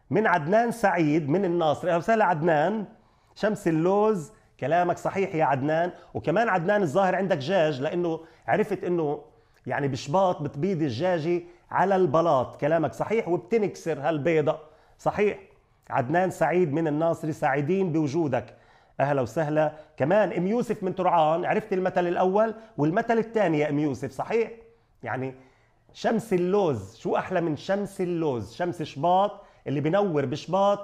من عدنان سعيد من الناصر اهلا وسهلا عدنان شمس اللوز كلامك صحيح يا عدنان وكمان عدنان الظاهر عندك جاج لانه عرفت انه يعني بشباط بتبيض الجاجي على البلاط كلامك صحيح وبتنكسر هالبيضة صحيح عدنان سعيد من الناصري سعيدين بوجودك اهلا وسهلا كمان ام يوسف من ترعان عرفت المثل الاول والمثل الثاني يا ام يوسف صحيح يعني شمس اللوز شو احلى من شمس اللوز شمس شباط اللي بنور بشباط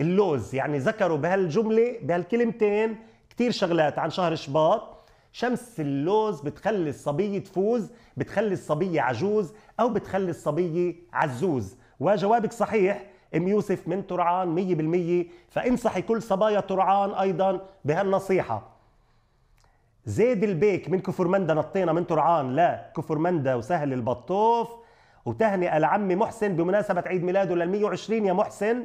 اللوز يعني ذكروا بهالجمله بهالكلمتين كثير شغلات عن شهر شباط شمس اللوز بتخلي الصبية تفوز بتخلي الصبية عجوز أو بتخلي الصبية عزوز وجوابك صحيح ام يوسف من ترعان 100% فانصحي كل صبايا ترعان ايضا بهالنصيحه زيد البيك من كفر مندا نطينا من ترعان لا كفر مندا وسهل البطوف وتهنئه لعمي محسن بمناسبه عيد ميلاده لل 120 يا محسن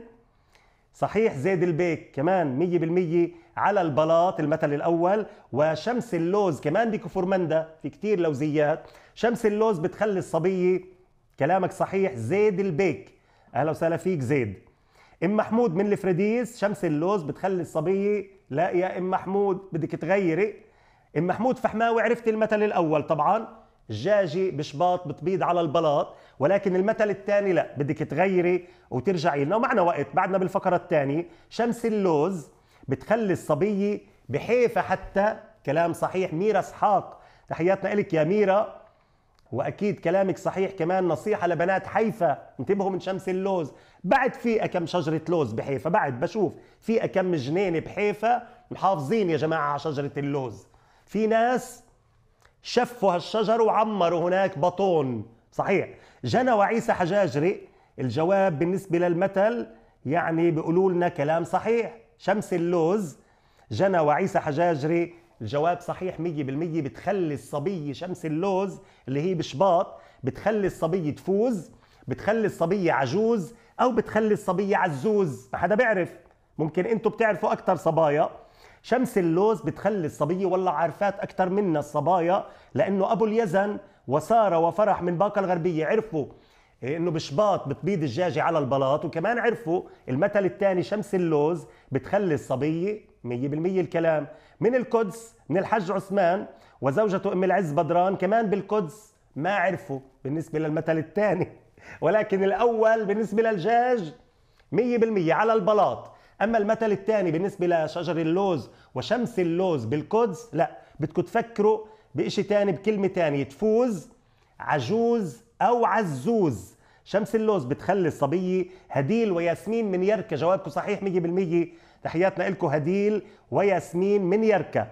صحيح زيد البيك كمان 100% على البلاط المثل الاول وشمس اللوز كمان مندا في كتير لوزيات شمس اللوز بتخلي الصبيه كلامك صحيح زيد البيك اهلا وسهلا فيك زيد ام محمود من الفريديس شمس اللوز بتخلي الصبيه لا يا ام محمود بدك تغيري ام محمود فحماوي عرفت المثل الاول طبعا جاجة بشباط بتبيض على البلاط ولكن المثل الثاني لا بدك تغيري وترجعي لنا ومعنا وقت بعدنا بالفقرة الثانية شمس اللوز بتخلي الصبية بحيفة حتى كلام صحيح ميرا اسحاق تحياتنا لك يا ميرا واكيد كلامك صحيح كمان نصيحه لبنات حيفا انتبهوا من شمس اللوز بعد في اكم شجره لوز بحيفا بعد بشوف في اكم جنينه بحيفا محافظين يا جماعه على شجره اللوز في ناس شفوا هالشجر وعمروا هناك بطون صحيح جنى وعيسى حجاجري الجواب بالنسبة للمثل يعني بيقولوا لنا كلام صحيح شمس اللوز جنى وعيسى حجاجري الجواب صحيح 100% بتخلي الصبية شمس اللوز اللي هي بشباط بتخلي الصبية تفوز بتخلي الصبية عجوز أو بتخلي الصبية عزوز ما حدا بيعرف ممكن أنتوا بتعرفوا أكثر صبايا شمس اللوز بتخلي الصبية والله عارفات أكثر منا الصبايا لأنه أبو اليزن وسارة وفرح من باقة الغربية عرفوا إيه، انه بشباط بتبيض الدجاجه على البلاط وكمان عرفوا المثل الثاني شمس اللوز بتخلي الصبيه 100% الكلام من القدس من الحج عثمان وزوجته ام العز بدران كمان بالقدس ما عرفوا بالنسبه للمثل الثاني ولكن الاول بالنسبه للجاج 100% على البلاط اما المثل الثاني بالنسبه لشجر اللوز وشمس اللوز بالقدس لا بدكم تفكروا بشيء ثاني بكلمه ثانيه تفوز عجوز او عزوز شمس اللوز بتخلي الصبيه هديل وياسمين من يركا جوابكم صحيح 100% تحياتنا لكم هديل وياسمين من يركا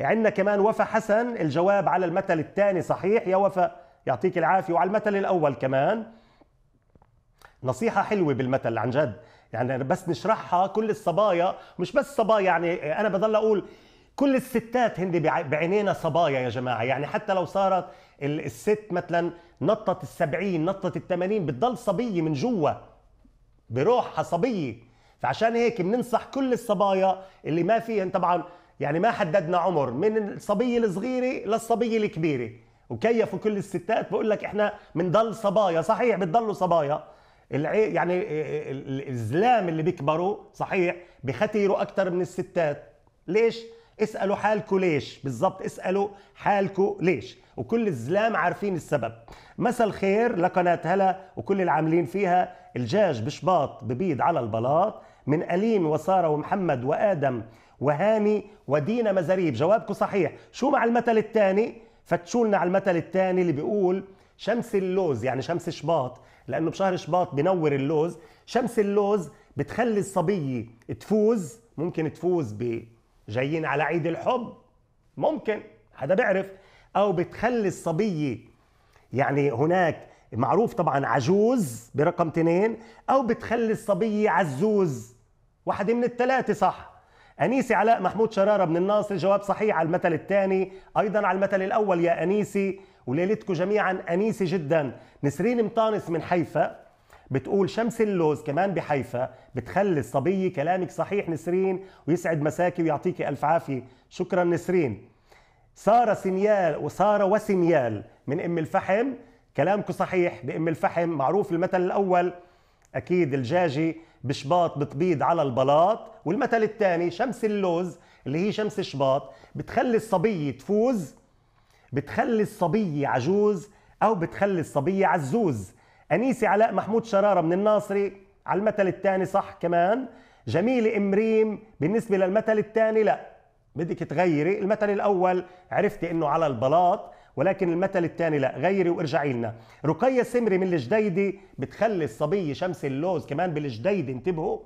عندنا كمان وفا حسن الجواب على المثل الثاني صحيح يا وفا يعطيك العافيه وعلى المثل الاول كمان نصيحه حلوه بالمثل عن جد يعني أنا بس نشرحها كل الصبايا مش بس صبايا يعني انا بضل اقول كل الستات هن بعينينا صبايا يا جماعه يعني حتى لو صارت الست مثلا نطت السبعين نطت الثمانين بتضل صبيه من جوا بروحها صبيه فعشان هيك بننصح كل الصبايا اللي ما فيهن طبعا يعني ما حددنا عمر من الصبيه الصغيره للصبيه الكبيره وكيفوا كل الستات بقول لك احنا بنضل صبايا صحيح بتضلوا صبايا العي... يعني الزلام اللي بيكبروا صحيح بختيروا اكثر من الستات ليش اسالوا حالكم ليش بالضبط اسالوا حالكم ليش وكل الزلام عارفين السبب مساء الخير لقناه هلا وكل العاملين فيها الجاج بشباط ببيض على البلاط من ألين وسارة ومحمد وآدم وهاني ودينا مزاريب جوابكم صحيح شو مع المثل الثاني فتشولنا على المثل الثاني اللي بيقول شمس اللوز يعني شمس شباط لانه بشهر شباط بنور اللوز شمس اللوز بتخلي الصبيه تفوز ممكن تفوز بجايين على عيد الحب ممكن حدا بيعرف او بتخلي الصبيه يعني هناك معروف طبعا عجوز برقم اثنين او بتخلي الصبيه عزوز واحد من الثلاثه صح أنيسي علاء محمود شرارة من الناصر جواب صحيح على المثل الثاني أيضا على المثل الأول يا أنيسي وليلتكم جميعا أنيسة جدا نسرين مطانس من حيفا بتقول شمس اللوز كمان بحيفا بتخلي الصبية كلامك صحيح نسرين ويسعد مساكي ويعطيكي ألف عافية شكرا نسرين سارة سنيال وسارة وسنيال من أم الفحم كلامكم صحيح بأم الفحم معروف المثل الأول أكيد الجاجي بشباط بتبيض على البلاط والمثل الثاني شمس اللوز اللي هي شمس شباط بتخلي الصبية تفوز بتخلي الصبية عجوز أو بتخلي الصبية عزوز أنيسة علاء محمود شرارة من الناصري على المثل الثاني صح كمان جميلة إمريم بالنسبة للمثل الثاني لا بدك تغيري المثل الأول عرفتي أنه على البلاط ولكن المثل الثاني لا غيري وارجعي لنا رقية سمري من الجديدة بتخلي الصبية شمس اللوز كمان بالجديدة انتبهوا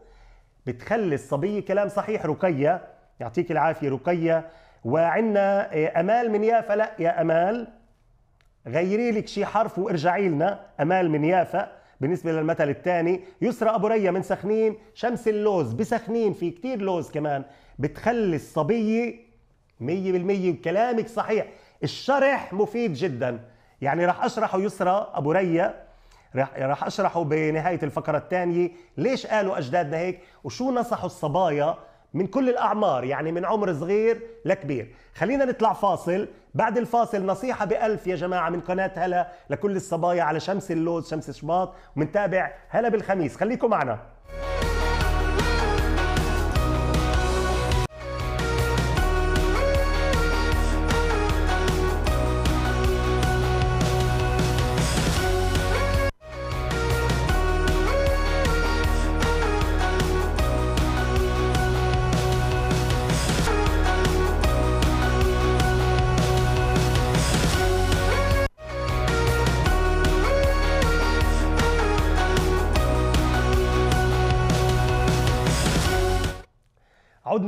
بتخلي الصبية كلام صحيح رقية يعطيك العافية رقية وعندنا آه، أمال من يافا لا يا أمال غيري لك شي حرف وارجعي لنا امال من يافا بالنسبه للمثل الثاني يسرى ابو ريا من سخنين شمس اللوز بسخنين في كتير لوز كمان بتخلي الصبيه 100% وكلامك صحيح الشرح مفيد جدا يعني راح اشرحه يسرى ابو ريا راح اشرحه بنهايه الفقره الثانيه ليش قالوا اجدادنا هيك وشو نصحوا الصبايا من كل الأعمار يعني من عمر صغير لكبير خلينا نطلع فاصل بعد الفاصل نصيحة بألف يا جماعة من قناة هلا لكل الصبايا على شمس اللوز شمس شباط ومنتابع هلا بالخميس خليكم معنا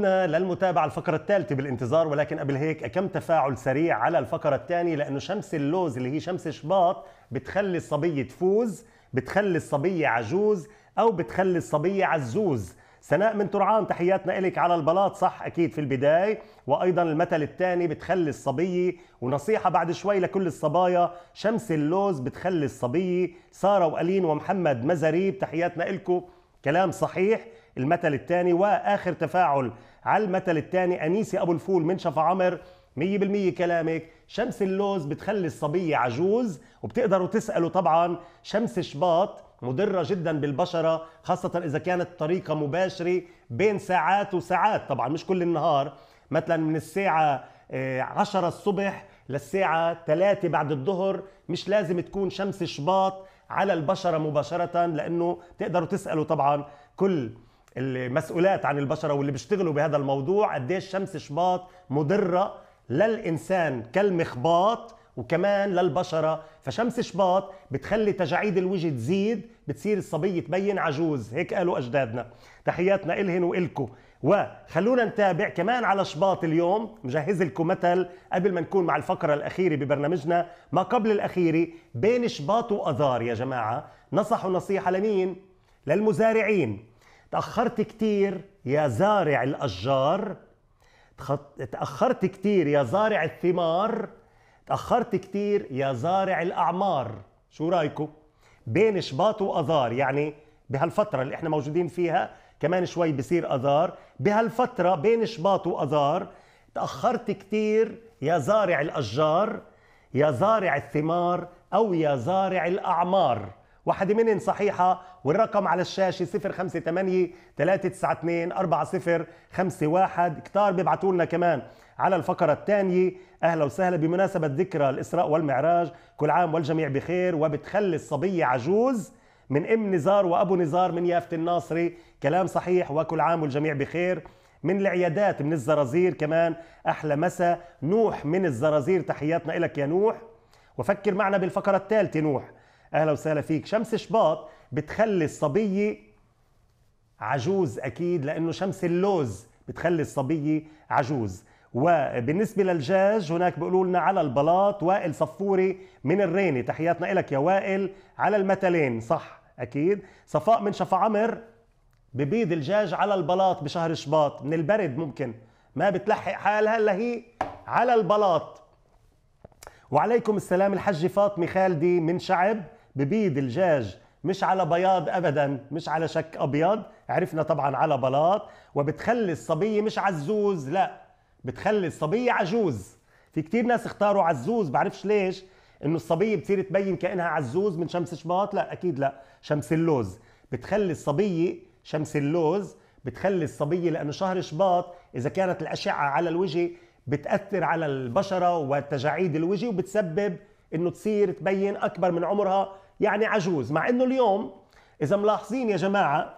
عدنا للمتابعة الفقرة الثالثة بالانتظار ولكن قبل هيك كم تفاعل سريع على الفقرة الثانية لأنه شمس اللوز اللي هي شمس شباط بتخلي الصبية تفوز بتخلي الصبية عجوز أو بتخلي الصبية عزوز سناء من ترعان تحياتنا إلك على البلاط صح أكيد في البداية وأيضا المثل الثاني بتخلي الصبية ونصيحة بعد شوي لكل الصبايا شمس اللوز بتخلي الصبية سارة وألين ومحمد مزريب تحياتنا إلكم كلام صحيح المثل الثاني واخر تفاعل على المثل الثاني انيسي ابو الفول من شفا عمر 100% كلامك شمس اللوز بتخلي الصبية عجوز وبتقدروا تسألوا طبعا شمس شباط مضرة جدا بالبشرة خاصة إذا كانت طريقة مباشرة بين ساعات وساعات طبعا مش كل النهار مثلا من الساعة 10 آه، الصبح للساعة 3 بعد الظهر مش لازم تكون شمس شباط على البشرة مباشرة لأنه تقدروا تسألوا طبعا كل المسؤولات عن البشره واللي بيشتغلوا بهذا الموضوع قديش إيه شمس شباط مضره للانسان كالمخباط وكمان للبشرة فشمس شباط بتخلي تجاعيد الوجه تزيد بتصير الصبية تبين عجوز هيك قالوا أجدادنا تحياتنا إلهن وإلكو وخلونا نتابع كمان على شباط اليوم مجهز لكم مثل قبل ما نكون مع الفقرة الأخيرة ببرنامجنا ما قبل الأخيرة بين شباط وأذار يا جماعة نصحوا نصيحة لمين؟ للمزارعين تأخرت كتير يا زارع الأشجار تأخرت كتير يا زارع الثمار تأخرت كتير يا زارع الأعمار شو رأيكم؟ بين شباط وأذار يعني بهالفترة اللي احنا موجودين فيها كمان شوي بصير أذار بهالفترة بين شباط وأذار تأخرت كتير يا زارع الأشجار يا زارع الثمار أو يا زارع الأعمار منهم صحيحة والرقم على الشاشة 058 392 4051 كتار بيبعتوا لنا كمان على الفقرة الثانية أهلا وسهلا بمناسبة ذكرى الإسراء والمعراج كل عام والجميع بخير وبتخلي الصبية عجوز من ام نزار وابو نزار من يافت الناصري كلام صحيح وكل عام والجميع بخير من العيادات من الزرازير كمان احلى مسا نوح من الزرازير تحياتنا لك يا نوح وفكر معنا بالفقره الثالثه نوح اهلا وسهلا فيك شمس شباط بتخلي الصبيه عجوز اكيد لانه شمس اللوز بتخلي الصبيه عجوز وبالنسبه للجاج هناك بيقولوا لنا على البلاط وائل صفوري من الريني تحياتنا لك يا وائل على المثلين صح اكيد صفاء من شفا عمر ببيض الجاج على البلاط بشهر شباط من البرد ممكن ما بتلحق حالها الا هي على البلاط وعليكم السلام الحجة فاطمة خالدي من شعب ببيض الجاج مش على بياض ابدا مش على شك ابيض عرفنا طبعا على بلاط وبتخلي الصبيه مش عزوز لا بتخلي الصبيه عجوز في كتير ناس اختاروا عزوز بعرفش ليش انه الصبيه بتصير تبين كانها عزوز من شمس شباط لا اكيد لا شمس اللوز بتخلي الصبيه شمس اللوز بتخلي الصبيه لانه شهر شباط اذا كانت الاشعه على الوجه بتاثر على البشره وتجاعيد الوجه وبتسبب انه تصير تبين اكبر من عمرها يعني عجوز مع انه اليوم اذا ملاحظين يا جماعه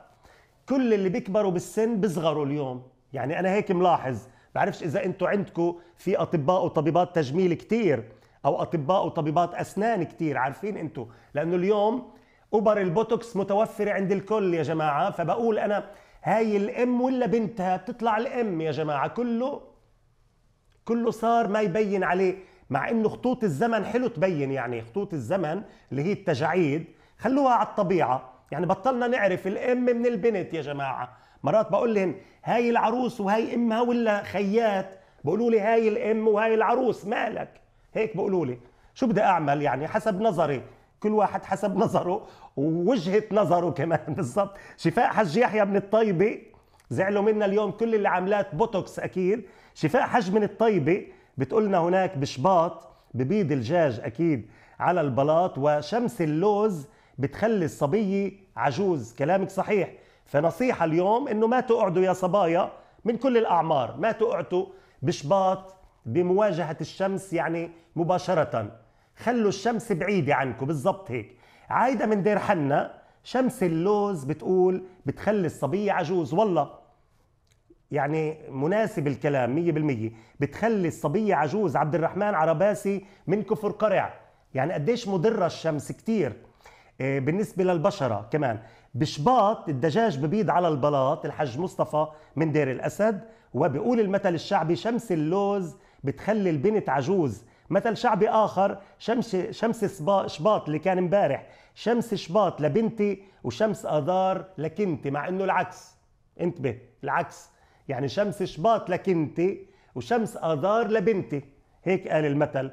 كل اللي بيكبروا بالسن بيصغروا اليوم يعني انا هيك ملاحظ بعرفش اذا انتم عندكم في اطباء وطبيبات تجميل كتير او اطباء وطبيبات اسنان كتير عارفين انتم لانه اليوم اوبر البوتوكس متوفره عند الكل يا جماعه فبقول انا هاي الام ولا بنتها بتطلع الام يا جماعه كله كله صار ما يبين عليه مع انه خطوط الزمن حلو تبين يعني خطوط الزمن اللي هي التجاعيد خلوها على الطبيعه يعني بطلنا نعرف الام من البنت يا جماعه مرات بقول لهم هاي العروس وهي امها ولا خيات بقولوا لي هاي الام وهاي العروس مالك هيك بقولوا لي شو بدي اعمل يعني حسب نظري كل واحد حسب نظره ووجهه نظره كمان بالضبط شفاء حج يحيى من الطيبه زعلوا منا اليوم كل اللي عاملات بوتوكس اكيد شفاء حج من الطيبه بتقولنا هناك بشباط ببيض الجاج أكيد على البلاط وشمس اللوز بتخلي الصبية عجوز كلامك صحيح فنصيحة اليوم أنه ما تقعدوا يا صبايا من كل الأعمار ما تقعدوا بشباط بمواجهة الشمس يعني مباشرة خلوا الشمس بعيدة عنكم بالضبط هيك عايدة من دير حنا شمس اللوز بتقول بتخلي الصبية عجوز والله يعني مناسب الكلام 100% بتخلي الصبية عجوز عبد الرحمن عرباسي من كفر قرع يعني قديش مضرة الشمس كتير آه، بالنسبة للبشرة كمان بشباط الدجاج ببيض على البلاط الحج مصطفى من دير الأسد وبقول المثل الشعبي شمس اللوز بتخلي البنت عجوز مثل شعبي آخر شمس, شمس شباط اللي كان امبارح شمس شباط لبنتي وشمس أذار لكنتي مع أنه العكس انتبه العكس يعني شمس شباط لكنتي وشمس آذار لبنتي هيك قال المثل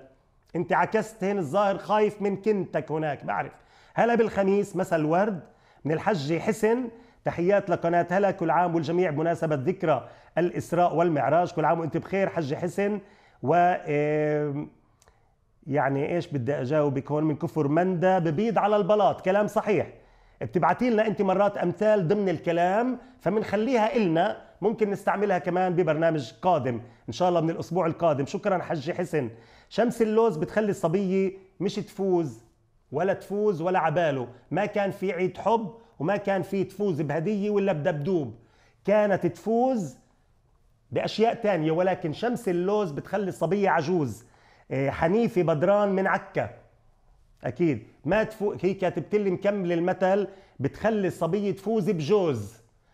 انت عكست هين الظاهر خايف من كنتك هناك بعرف هلا بالخميس مثل ورد من الحجة حسن تحيات لقناة هلا كل عام والجميع بمناسبة ذكرى الإسراء والمعراج كل عام وأنت بخير حجة حسن و يعني ايش بدي اجاوبك هون من كفر مندى ببيض على البلاط كلام صحيح بتبعتي لنا انت مرات امثال ضمن الكلام فبنخليها النا ممكن نستعملها كمان ببرنامج قادم ان شاء الله من الاسبوع القادم شكرا حجي حسن شمس اللوز بتخلي الصبيه مش تفوز ولا تفوز ولا عباله ما كان في عيد حب وما كان في تفوز بهديه ولا بدبدوب كانت تفوز باشياء تانية ولكن شمس اللوز بتخلي الصبيه عجوز إيه، حنيفه بدران من عكا اكيد ما تفو... هي كاتبت لي مكمل المثل بتخلي الصبيه تفوز بجوز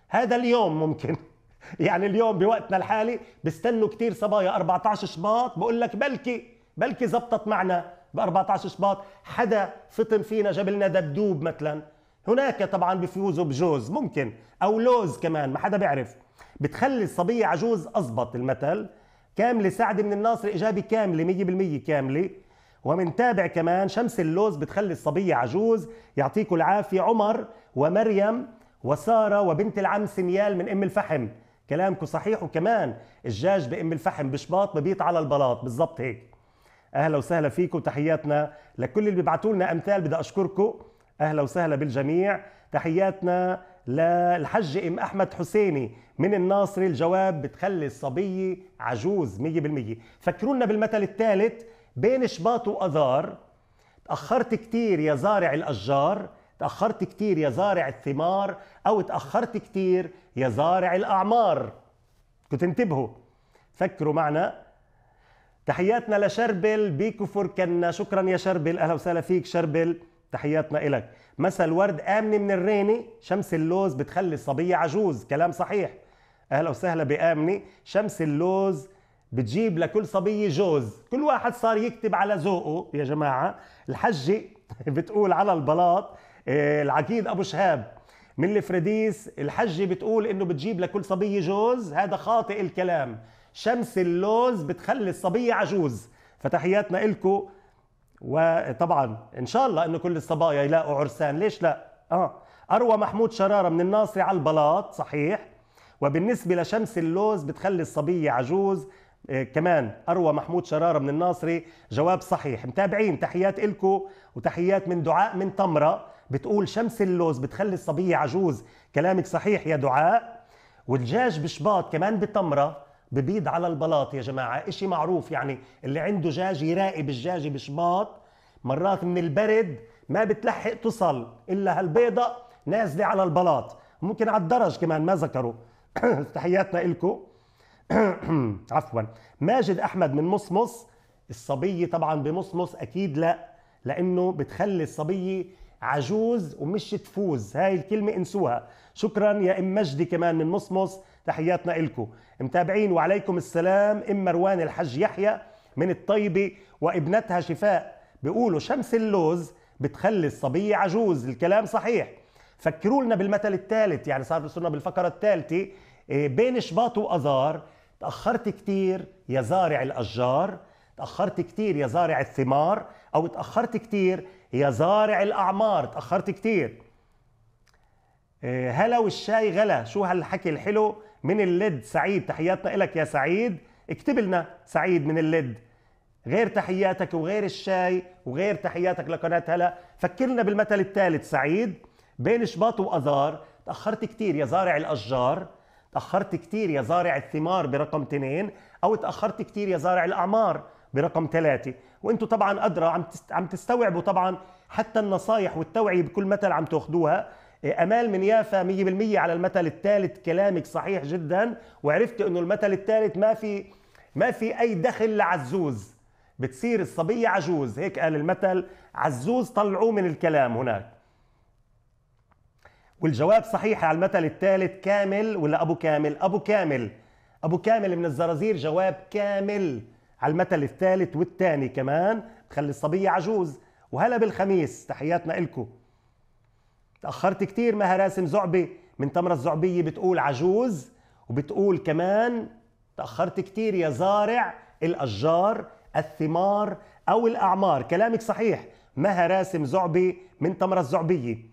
هذا اليوم ممكن يعني اليوم بوقتنا الحالي بستنوا كثير صبايا 14 شباط بقول لك بلكي بلكي زبطت معنا ب 14 شباط حدا فطن فينا جاب لنا دبدوب مثلا هناك طبعا بفوزوا بجوز ممكن او لوز كمان ما حدا بيعرف بتخلي الصبيه عجوز اضبط المثل كامله سعد من الناصر اجابه كامله 100% كامله ومنتابع كمان شمس اللوز بتخلي الصبية عجوز يعطيكم العافية عمر ومريم وسارة وبنت العم سميال من أم الفحم كلامكم صحيح وكمان الجاج بأم الفحم بشباط ببيت على البلاط بالضبط هيك أهلا وسهلا فيكم تحياتنا لكل اللي بيبعتوا لنا أمثال بدي أشكركم أهلا وسهلا بالجميع تحياتنا للحج ام احمد حسيني من الناصري الجواب بتخلي الصبيه عجوز 100% فكرونا بالمثل الثالث بين شباط وأذار تأخرت كتير يا زارع الأشجار تأخرت كتير يا زارع الثمار أو تأخرت كتير يا زارع الأعمار كنت انتبهوا فكروا معنا تحياتنا لشربل بكفر كنا شكرا يا شربل أهلا وسهلا فيك شربل تحياتنا إلك مثل ورد آمنة من الريني شمس اللوز بتخلي الصبية عجوز كلام صحيح أهلا وسهلا بآمنة شمس اللوز بتجيب لكل صبية جوز كل واحد صار يكتب على ذوقه يا جماعة الحجة بتقول على البلاط إيه، العقيد أبو شهاب من الفريديس الحجة بتقول إنه بتجيب لكل صبية جوز هذا خاطئ الكلام شمس اللوز بتخلي الصبية عجوز فتحياتنا إلكو وطبعا إن شاء الله إنه كل الصبايا يلاقوا عرسان ليش لا آه أروى محمود شرارة من الناصر على البلاط صحيح وبالنسبة لشمس اللوز بتخلي الصبية عجوز آه، كمان اروى محمود شراره من الناصري جواب صحيح متابعين تحيات إلكو وتحيات من دعاء من طمره بتقول شمس اللوز بتخلي الصبيه عجوز كلامك صحيح يا دعاء والدجاج بشباط كمان بطمره ببيض على البلاط يا جماعه اشي معروف يعني اللي عنده دجاج يراقب الدجاج بشباط مرات من البرد ما بتلحق تصل الا هالبيضه نازله على البلاط ممكن على الدرج كمان ما ذكروا تحياتنا إلكو عفوا ماجد احمد من مصمص الصبيه طبعا بمصمص اكيد لا لانه بتخلي الصبيه عجوز ومش تفوز هاي الكلمه انسوها شكرا يا ام مجدي كمان من مصمص تحياتنا لكم متابعين وعليكم السلام ام مروان الحج يحيى من الطيبه وابنتها شفاء بيقولوا شمس اللوز بتخلي الصبيه عجوز الكلام صحيح فكروا لنا بالمثل الثالث يعني صار لنا بالفقره الثالثه إيه، بين شباط وازار تأخرت كتير يا زارع الأشجار تأخرت كتير يا زارع الثمار أو تأخرت كتير يا زارع الأعمار تأخرت كتير آه، هلا والشاي غلا شو هالحكي الحلو من اللد سعيد تحياتنا لك يا سعيد اكتب لنا سعيد من اللد غير تحياتك وغير الشاي وغير تحياتك لقناة هلا فكرنا بالمثل الثالث سعيد بين شباط وأزار تأخرت كتير يا زارع الأشجار تاخرت كتير يا زارع الثمار برقم اثنين او تاخرت كتير يا زارع الاعمار برقم ثلاثة وانتم طبعا ادرى عم عم تستوعبوا طبعا حتى النصايح والتوعية بكل مثل عم تاخذوها إيه، امال من يافا 100% على المثل الثالث كلامك صحيح جدا وعرفت انه المثل الثالث ما في ما في اي دخل لعزوز بتصير الصبية عجوز هيك قال المثل عزوز طلعوه من الكلام هناك والجواب صحيح على المثل الثالث كامل ولا ابو كامل ابو كامل ابو كامل من الزرازير جواب كامل على المثل الثالث والثاني كمان بتخلي الصبيه عجوز وهلا بالخميس تحياتنا لكم تاخرت كثير مها راسم زعبي من تمر الزعبيه بتقول عجوز وبتقول كمان تاخرت كثير يا زارع الاشجار الثمار او الاعمار كلامك صحيح مها راسم زعبي من تمر الزعبيه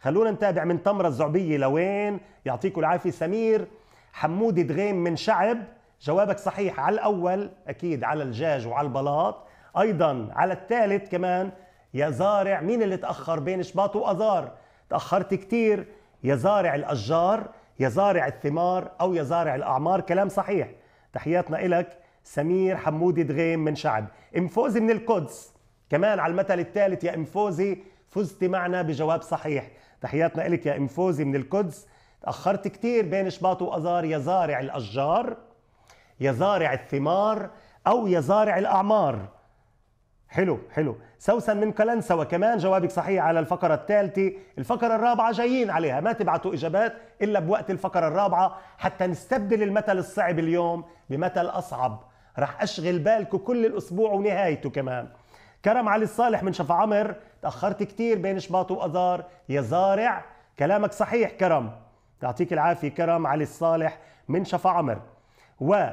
خلونا نتابع من تمرة الزعبية لوين يعطيكم العافية سمير حمودي دغيم من شعب جوابك صحيح على الأول أكيد على الجاج وعلى البلاط أيضا على الثالث كمان يا زارع مين اللي تأخر بين شباط وأذار تأخرت كتير يا زارع الأشجار يا زارع الثمار أو يا زارع الأعمار كلام صحيح تحياتنا إلك سمير حمودي دغيم من شعب ام فوزي من القدس كمان على المثل الثالث يا ام فوزي فزتي معنا بجواب صحيح تحياتنا لك يا ام فوزي من القدس تاخرت كثير بين شباط وازار يا زارع الاشجار يا زارع الثمار او يا زارع الاعمار حلو حلو سوسن من كلنسوة كمان جوابك صحيح على الفقرة الثالثة الفقرة الرابعة جايين عليها ما تبعتوا إجابات إلا بوقت الفقرة الرابعة حتى نستبدل المثل الصعب اليوم بمثل أصعب رح أشغل بالكم كل الأسبوع ونهايته كمان كرم علي الصالح من شفا عمر تاخرت كثير بين شباط وأذار يا زارع كلامك صحيح كرم يعطيك العافيه كرم علي الصالح من شفا عمر و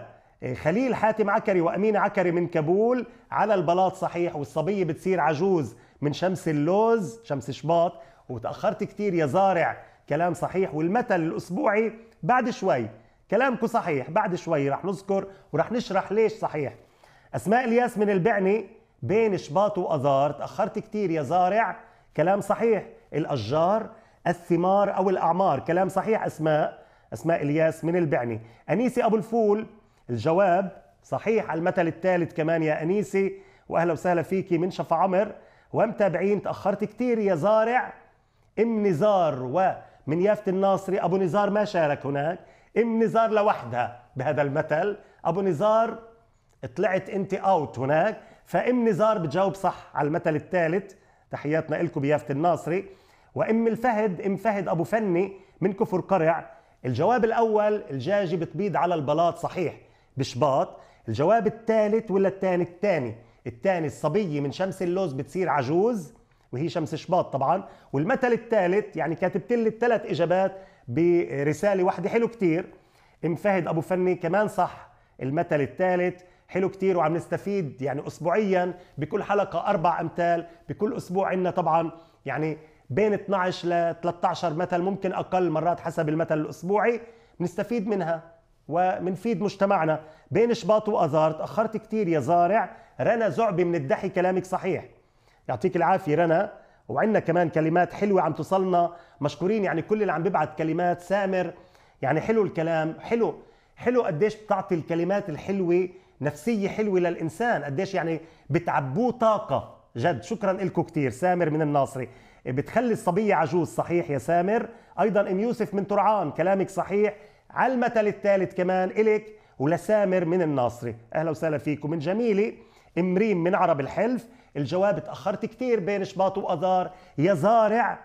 إيه، خليل حاتم عكري وأمين عكري من كابول على البلاط صحيح والصبية بتصير عجوز من شمس اللوز شمس شباط وتأخرت كثير يا زارع كلام صحيح والمثل الأسبوعي بعد شوي كلامك صحيح بعد شوي رح نذكر ورح نشرح ليش صحيح أسماء الياس من البعني بين شباط وأذار تأخرت كثير يا زارع كلام صحيح الأشجار الثمار أو الأعمار كلام صحيح أسماء أسماء إلياس من البعني انيسي أبو الفول الجواب صحيح على المثل الثالث كمان يا انيسي وأهلا وسهلا فيكي من شفا عمر ومتابعين تأخرت كثير يا زارع ام نزار ومن يافت الناصري أبو نزار ما شارك هناك ام نزار لوحدها بهذا المثل أبو نزار طلعت انت اوت هناك فام نزار بتجاوب صح على المثل الثالث تحياتنا لكم بيافت الناصري وام الفهد ام فهد ابو فني من كفر قرع الجواب الاول الجاجي بتبيض على البلاط صحيح بشباط الجواب الثالث ولا الثاني الثاني الثاني الصبية من شمس اللوز بتصير عجوز وهي شمس شباط طبعا والمثل الثالث يعني كاتبت لي الثلاث اجابات برسالة واحدة حلو كتير ام فهد ابو فني كمان صح المثل الثالث حلو كتير وعم نستفيد يعني اسبوعيا بكل حلقه اربع امثال بكل اسبوع عنا طبعا يعني بين 12 ل 13 مثل ممكن اقل مرات حسب المثل الاسبوعي بنستفيد منها ومنفيد مجتمعنا بين شباط واذار تاخرت كتير يا زارع رنا زعبي من الدحي كلامك صحيح يعطيك العافيه رنا وعندنا كمان كلمات حلوه عم توصلنا مشكورين يعني كل اللي عم ببعث كلمات سامر يعني حلو الكلام حلو حلو قديش بتعطي الكلمات الحلوه نفسيه حلوه للانسان قديش يعني بتعبوه طاقه جد شكرا لكم كتير سامر من الناصري بتخلي الصبيه عجوز صحيح يا سامر ايضا ام يوسف من ترعان كلامك صحيح على المثل الثالث كمان الك ولسامر من الناصري اهلا وسهلا فيكم من جميله ام ريم من عرب الحلف الجواب تاخرت كتير بين شباط واذار يا زارع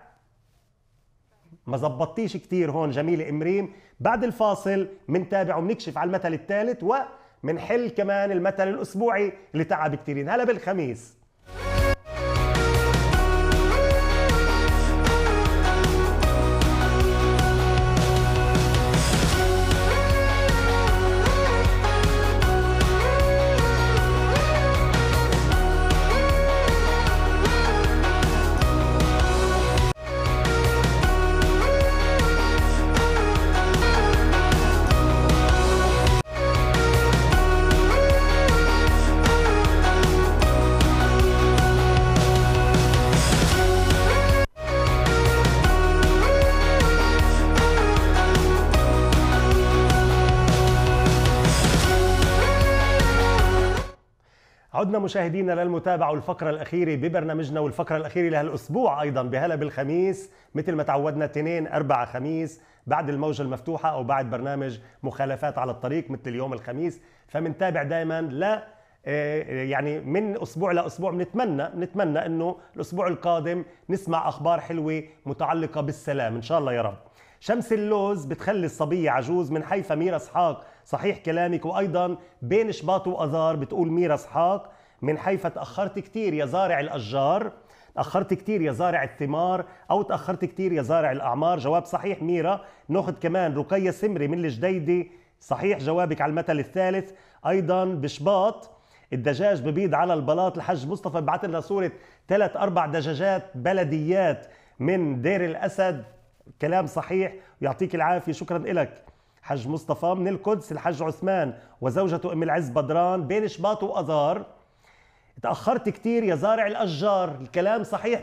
ما زبطتيش كتير هون جميله امريم بعد الفاصل منتابع ومنكشف على المثل الثالث و منحل كمان المثل الاسبوعي اللي تعب كثيرين هلا بالخميس عدنا مشاهدينا للمتابعة والفقرة الأخيرة ببرنامجنا والفقرة الأخيرة لهالأسبوع أيضا بهلا بالخميس مثل ما تعودنا تنين أربعة خميس بعد الموجة المفتوحة أو بعد برنامج مخالفات على الطريق مثل اليوم الخميس فمنتابع دائما لا آه، آه، يعني من اسبوع لاسبوع بنتمنى بنتمنى انه الاسبوع القادم نسمع اخبار حلوه متعلقه بالسلام ان شاء الله يا رب شمس اللوز بتخلي الصبية عجوز من حيفا ميرا اسحاق صحيح كلامك وأيضا بين شباط وأذار بتقول ميرا اسحاق من حيث تأخرت كثير يا زارع الأشجار تأخرت كثير يا زارع الثمار أو تأخرت كثير يا زارع الأعمار جواب صحيح ميرا ناخذ كمان رقية سمري من الجديدة صحيح جوابك على المثل الثالث أيضا بشباط الدجاج ببيض على البلاط الحج مصطفى بعث لنا صورة ثلاث أربع دجاجات بلديات من دير الأسد كلام صحيح ويعطيك العافية شكرا لك حج مصطفى من القدس الحج عثمان وزوجته أم العز بدران بين شباط وأزار تأخرت كثير يا زارع الأشجار الكلام صحيح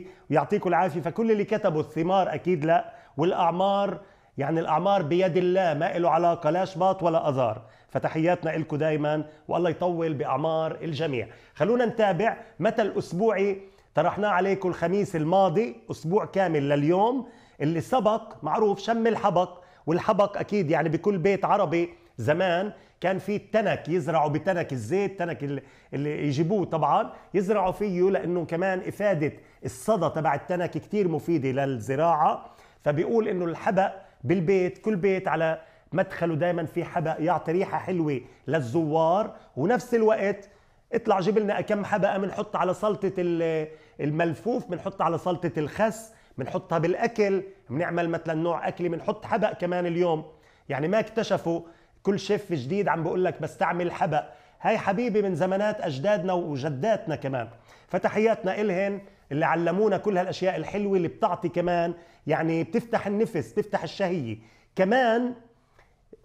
100% ويعطيكم العافية فكل اللي كتبوا الثمار أكيد لا والأعمار يعني الأعمار بيد الله ما له علاقة لا شباط ولا أذار فتحياتنا لكم دايما والله يطول بأعمار الجميع خلونا نتابع متى الأسبوعي طرحناه عليكم الخميس الماضي أسبوع كامل لليوم اللي سبق معروف شم الحبق والحبق أكيد يعني بكل بيت عربي زمان كان في التنك يزرعوا بتنك الزيت تنك اللي يجيبوه طبعا يزرعوا فيه لانه كمان افاده الصدى تبع التنك كتير مفيده للزراعه فبيقول انه الحبق بالبيت كل بيت على مدخله دائما في حبق يعطي ريحه حلوه للزوار ونفس الوقت اطلع جيب لنا كم حبقه بنحط على سلطه الملفوف بنحط على سلطه الخس بنحطها بالاكل بنعمل مثلا نوع اكل بنحط حبق كمان اليوم يعني ما اكتشفوا كل شيف جديد عم بقول لك بستعمل حبق هاي حبيبي من زمانات اجدادنا وجداتنا كمان فتحياتنا الهن اللي علمونا كل هالاشياء الحلوه اللي بتعطي كمان يعني بتفتح النفس بتفتح الشهيه كمان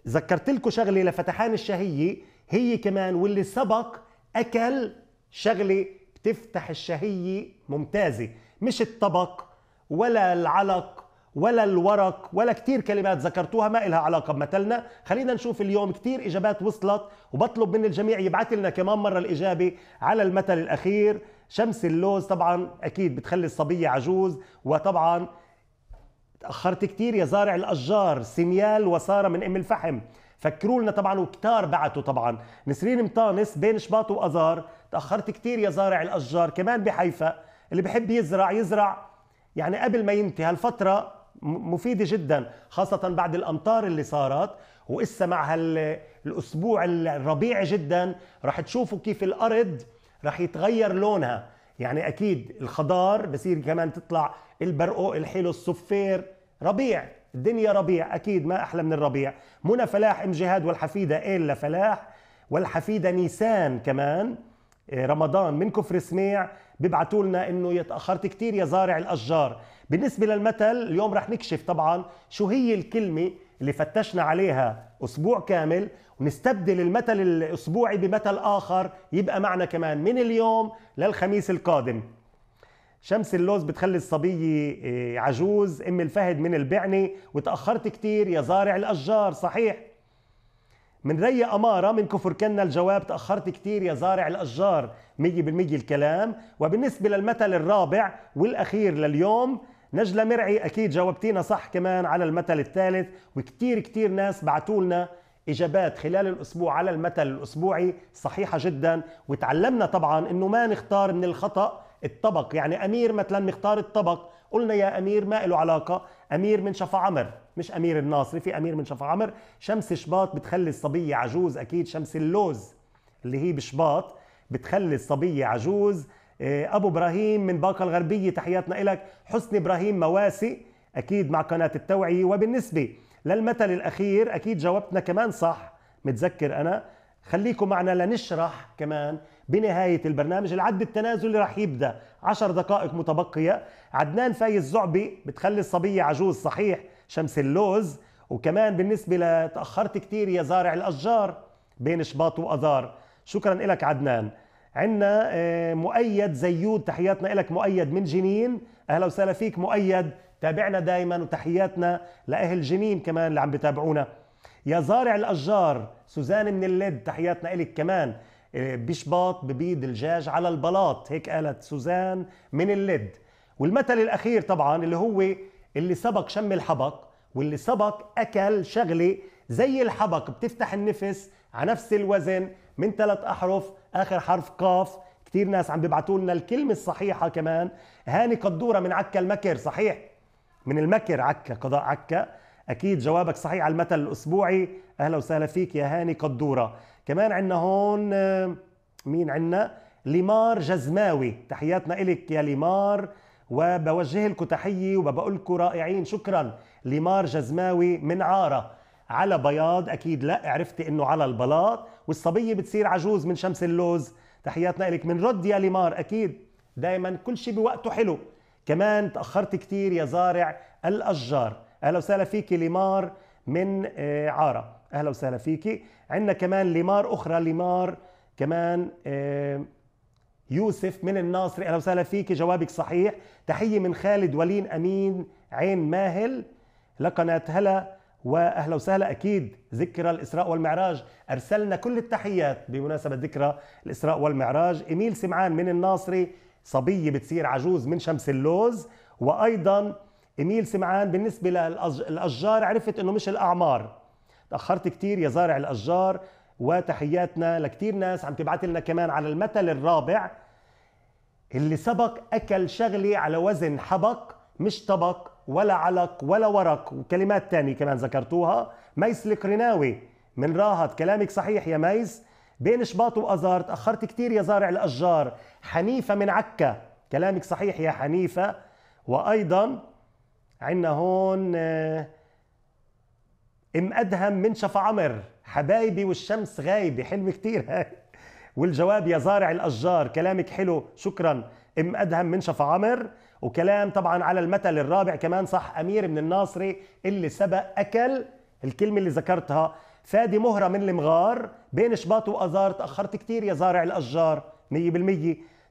ذكرت لكم شغله لفتحان الشهيه هي كمان واللي سبق اكل شغله بتفتح الشهيه ممتازه مش الطبق ولا العلق ولا الورق ولا كتير كلمات ذكرتوها ما إلها علاقة بمثلنا خلينا نشوف اليوم كتير إجابات وصلت وبطلب من الجميع يبعث لنا كمان مرة الإجابة على المثل الأخير شمس اللوز طبعا أكيد بتخلي الصبية عجوز وطبعا تأخرت كتير يا زارع الأشجار سميال وسارة من أم الفحم فكروا لنا طبعا وكتار بعتوا طبعا نسرين مطانس بين شباط وأزار تأخرت كتير يا زارع الأشجار كمان بحيفا اللي بحب يزرع يزرع يعني قبل ما ينتهي هالفترة مفيده جدا خاصه بعد الامطار اللي صارت وإسا مع هالاسبوع الربيع جدا رح تشوفوا كيف الارض رح يتغير لونها يعني اكيد الخضار بصير كمان تطلع البرقوق الحلو الصفير ربيع الدنيا ربيع اكيد ما احلى من الربيع منى فلاح ام جهاد والحفيده الا فلاح والحفيده نيسان كمان آه، رمضان من كفر سميع بيبعتوا لنا انه يتاخرت كثير يا زارع الاشجار بالنسبه للمثل اليوم رح نكشف طبعا شو هي الكلمه اللي فتشنا عليها اسبوع كامل ونستبدل المثل الاسبوعي بمثل اخر يبقى معنا كمان من اليوم للخميس القادم شمس اللوز بتخلي الصبية آه، عجوز أم الفهد من البعنة وتأخرت كتير يا زارع الأشجار صحيح من ري أمارة من كفر كنا الجواب تأخرت كتير يا زارع الأشجار مية بالمية الكلام وبالنسبة للمثل الرابع والأخير لليوم نجلة مرعي أكيد جاوبتينا صح كمان على المثل الثالث وكتير كتير ناس بعتولنا لنا إجابات خلال الأسبوع على المثل الأسبوعي صحيحة جدا وتعلمنا طبعا أنه ما نختار من الخطأ الطبق يعني أمير مثلا مختار الطبق قلنا يا أمير ما له علاقة أمير من شفا عمر مش أمير الناصري في أمير من شفا عمر شمس شباط بتخلي الصبية عجوز أكيد شمس اللوز اللي هي بشباط بتخلي الصبية عجوز آه، ابو ابراهيم من باقه الغربيه تحياتنا لك حسني ابراهيم مواسي اكيد مع قناه التوعيه وبالنسبه للمثل الاخير اكيد جاوبتنا كمان صح متذكر انا خليكم معنا لنشرح كمان بنهاية البرنامج العد التنازلي رح يبدأ عشر دقائق متبقية عدنان فايز زعبي بتخلي الصبية عجوز صحيح شمس اللوز وكمان بالنسبة لتأخرت كتير يا زارع الأشجار بين شباط وأذار شكرا لك عدنان عندنا آه، مؤيد زيود تحياتنا لك مؤيد من جنين اهلا وسهلا فيك مؤيد تابعنا دائما وتحياتنا لاهل جنين كمان اللي عم بتابعونا يا زارع الاشجار سوزان من اللد تحياتنا لك كمان آه، بشباط ببيد الجاج على البلاط هيك قالت سوزان من اللد والمثل الاخير طبعا اللي هو اللي سبق شم الحبق واللي سبق اكل شغله زي الحبق بتفتح النفس على نفس الوزن من ثلاث أحرف آخر حرف قاف كثير ناس عم بيبعتوا لنا الكلمة الصحيحة كمان هاني قدورة من عكا المكر صحيح من المكر عكا قضاء عكا أكيد جوابك صحيح على المثل الأسبوعي أهلا وسهلا فيك يا هاني قدورة كمان عندنا هون آه، مين عندنا ليمار جزماوي تحياتنا إلك يا ليمار وبوجه لكم تحية وبقول لكم رائعين شكرا ليمار جزماوي من عارة على بياض اكيد لا عرفتي انه على البلاط والصبيه بتصير عجوز من شمس اللوز تحياتنا لك من رد يا ليمار اكيد دائما كل شيء بوقته حلو كمان تاخرت كثير يا زارع الاشجار اهلا وسهلا فيكي ليمار من آه، عاره اهلا وسهلا فيكي عندنا كمان ليمار اخرى ليمار كمان آه، يوسف من الناصري اهلا وسهلا فيكي جوابك صحيح تحيه من خالد ولين امين عين ماهل لقناه هلا واهلا وسهلا اكيد ذكرى الاسراء والمعراج ارسلنا كل التحيات بمناسبه ذكرى الاسراء والمعراج ايميل سمعان من الناصري صبيه بتصير عجوز من شمس اللوز وايضا ايميل سمعان بالنسبه للاشجار عرفت انه مش الاعمار تاخرت كثير يا زارع الاشجار وتحياتنا لكثير ناس عم تبعت لنا كمان على المثل الرابع اللي سبق اكل شغلي على وزن حبق مش طبق ولا علق ولا ورق وكلمات تانية كمان ذكرتوها ميس القرناوي من راهط كلامك صحيح يا ميس بين شباط وأزار تأخرت كتير يا زارع الأشجار حنيفة من عكا كلامك صحيح يا حنيفة وأيضا عندنا هون آه، ام ادهم من شفا عمر حبايبي والشمس غايبه حلو كثير هاي والجواب يا زارع الاشجار كلامك حلو شكرا ام ادهم من شفا عمر وكلام طبعا على المثل الرابع كمان صح امير من الناصري اللي سبق اكل الكلمه اللي ذكرتها فادي مهره من المغار بين شباط وازار تاخرت كثير يا زارع الاشجار 100%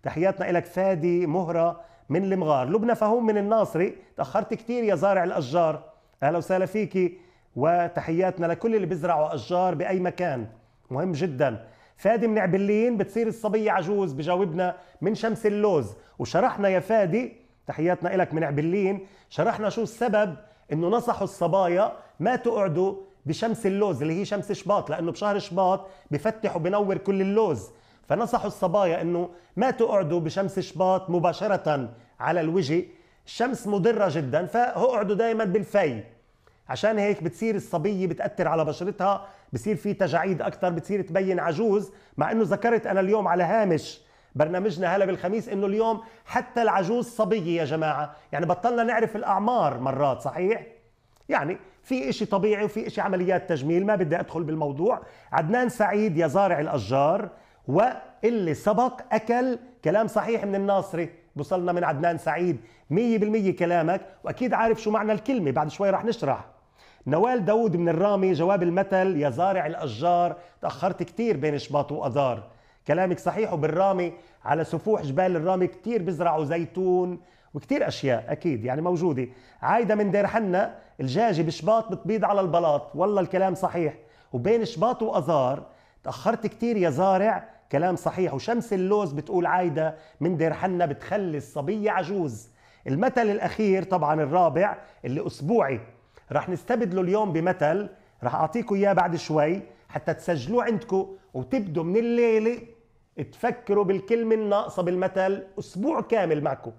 تحياتنا لك فادي مهره من المغار لبنى فهوم من الناصري تاخرت كثير يا زارع الاشجار اهلا وسهلا فيكي وتحياتنا لكل اللي بيزرعوا اشجار باي مكان مهم جدا فادي من عبلين بتصير الصبية عجوز بجاوبنا من شمس اللوز وشرحنا يا فادي تحياتنا لك من عبلين شرحنا شو السبب انه نصحوا الصبايا ما تقعدوا بشمس اللوز اللي هي شمس شباط لانه بشهر شباط بفتح وبنور كل اللوز فنصحوا الصبايا انه ما تقعدوا بشمس شباط مباشره على الوجه الشمس مضره جدا فاقعدوا دائما بالفي عشان هيك بتصير الصبيه بتاثر على بشرتها بصير في تجاعيد اكثر بتصير تبين عجوز مع انه ذكرت انا اليوم على هامش برنامجنا هلا بالخميس انه اليوم حتى العجوز صبيه يا جماعه يعني بطلنا نعرف الاعمار مرات صحيح يعني في إشي طبيعي وفي إشي عمليات تجميل ما بدي أدخل بالموضوع عدنان سعيد يا زارع الأشجار واللي سبق أكل كلام صحيح من الناصري وصلنا من عدنان سعيد مية بالمية كلامك وأكيد عارف شو معنى الكلمة بعد شوي رح نشرح نوال داود من الرامي جواب المثل يا زارع الأشجار تأخرت كتير بين شباط وأذار كلامك صحيح وبالرامي على سفوح جبال الرامي كثير بزرعوا زيتون وكثير اشياء اكيد يعني موجوده عايده من دير حنا الجاجه بشباط بتبيض على البلاط والله الكلام صحيح وبين شباط وازار تاخرت كثير يا زارع كلام صحيح وشمس اللوز بتقول عايده من دير حنا بتخلي الصبيه عجوز المثل الاخير طبعا الرابع اللي اسبوعي رح نستبدله اليوم بمثل رح اعطيكم اياه بعد شوي حتى تسجلوه عندكم وتبدوا من الليله تفكروا بالكلمة الناقصة بالمثل أسبوع كامل معكم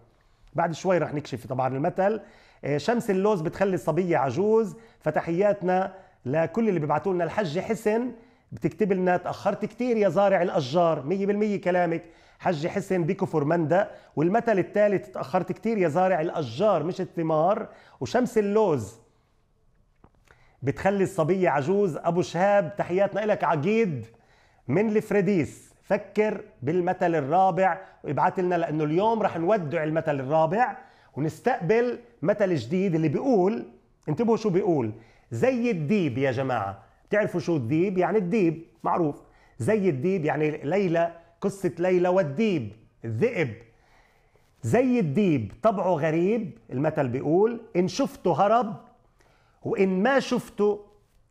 بعد شوي رح نكشف طبعا المثل آه، شمس اللوز بتخلي الصبية عجوز فتحياتنا لكل اللي بيبعتوا لنا الحجة حسن بتكتب لنا تأخرت كثير يا زارع الأشجار 100% كلامك حجة حسن بكفر مندق والمثل الثالث تأخرت كثير يا زارع الأشجار مش الثمار وشمس اللوز بتخلي الصبية عجوز أبو شهاب تحياتنا لك عقيد من الفريديس فكر بالمثل الرابع وابعث لنا لانه اليوم رح نودع المثل الرابع ونستقبل مثل جديد اللي بيقول انتبهوا شو بيقول زي الديب يا جماعه بتعرفوا شو الديب يعني الديب معروف زي الديب يعني ليلى قصه ليلى والديب الذئب زي الديب طبعه غريب المثل بيقول ان شفته هرب وان ما شفته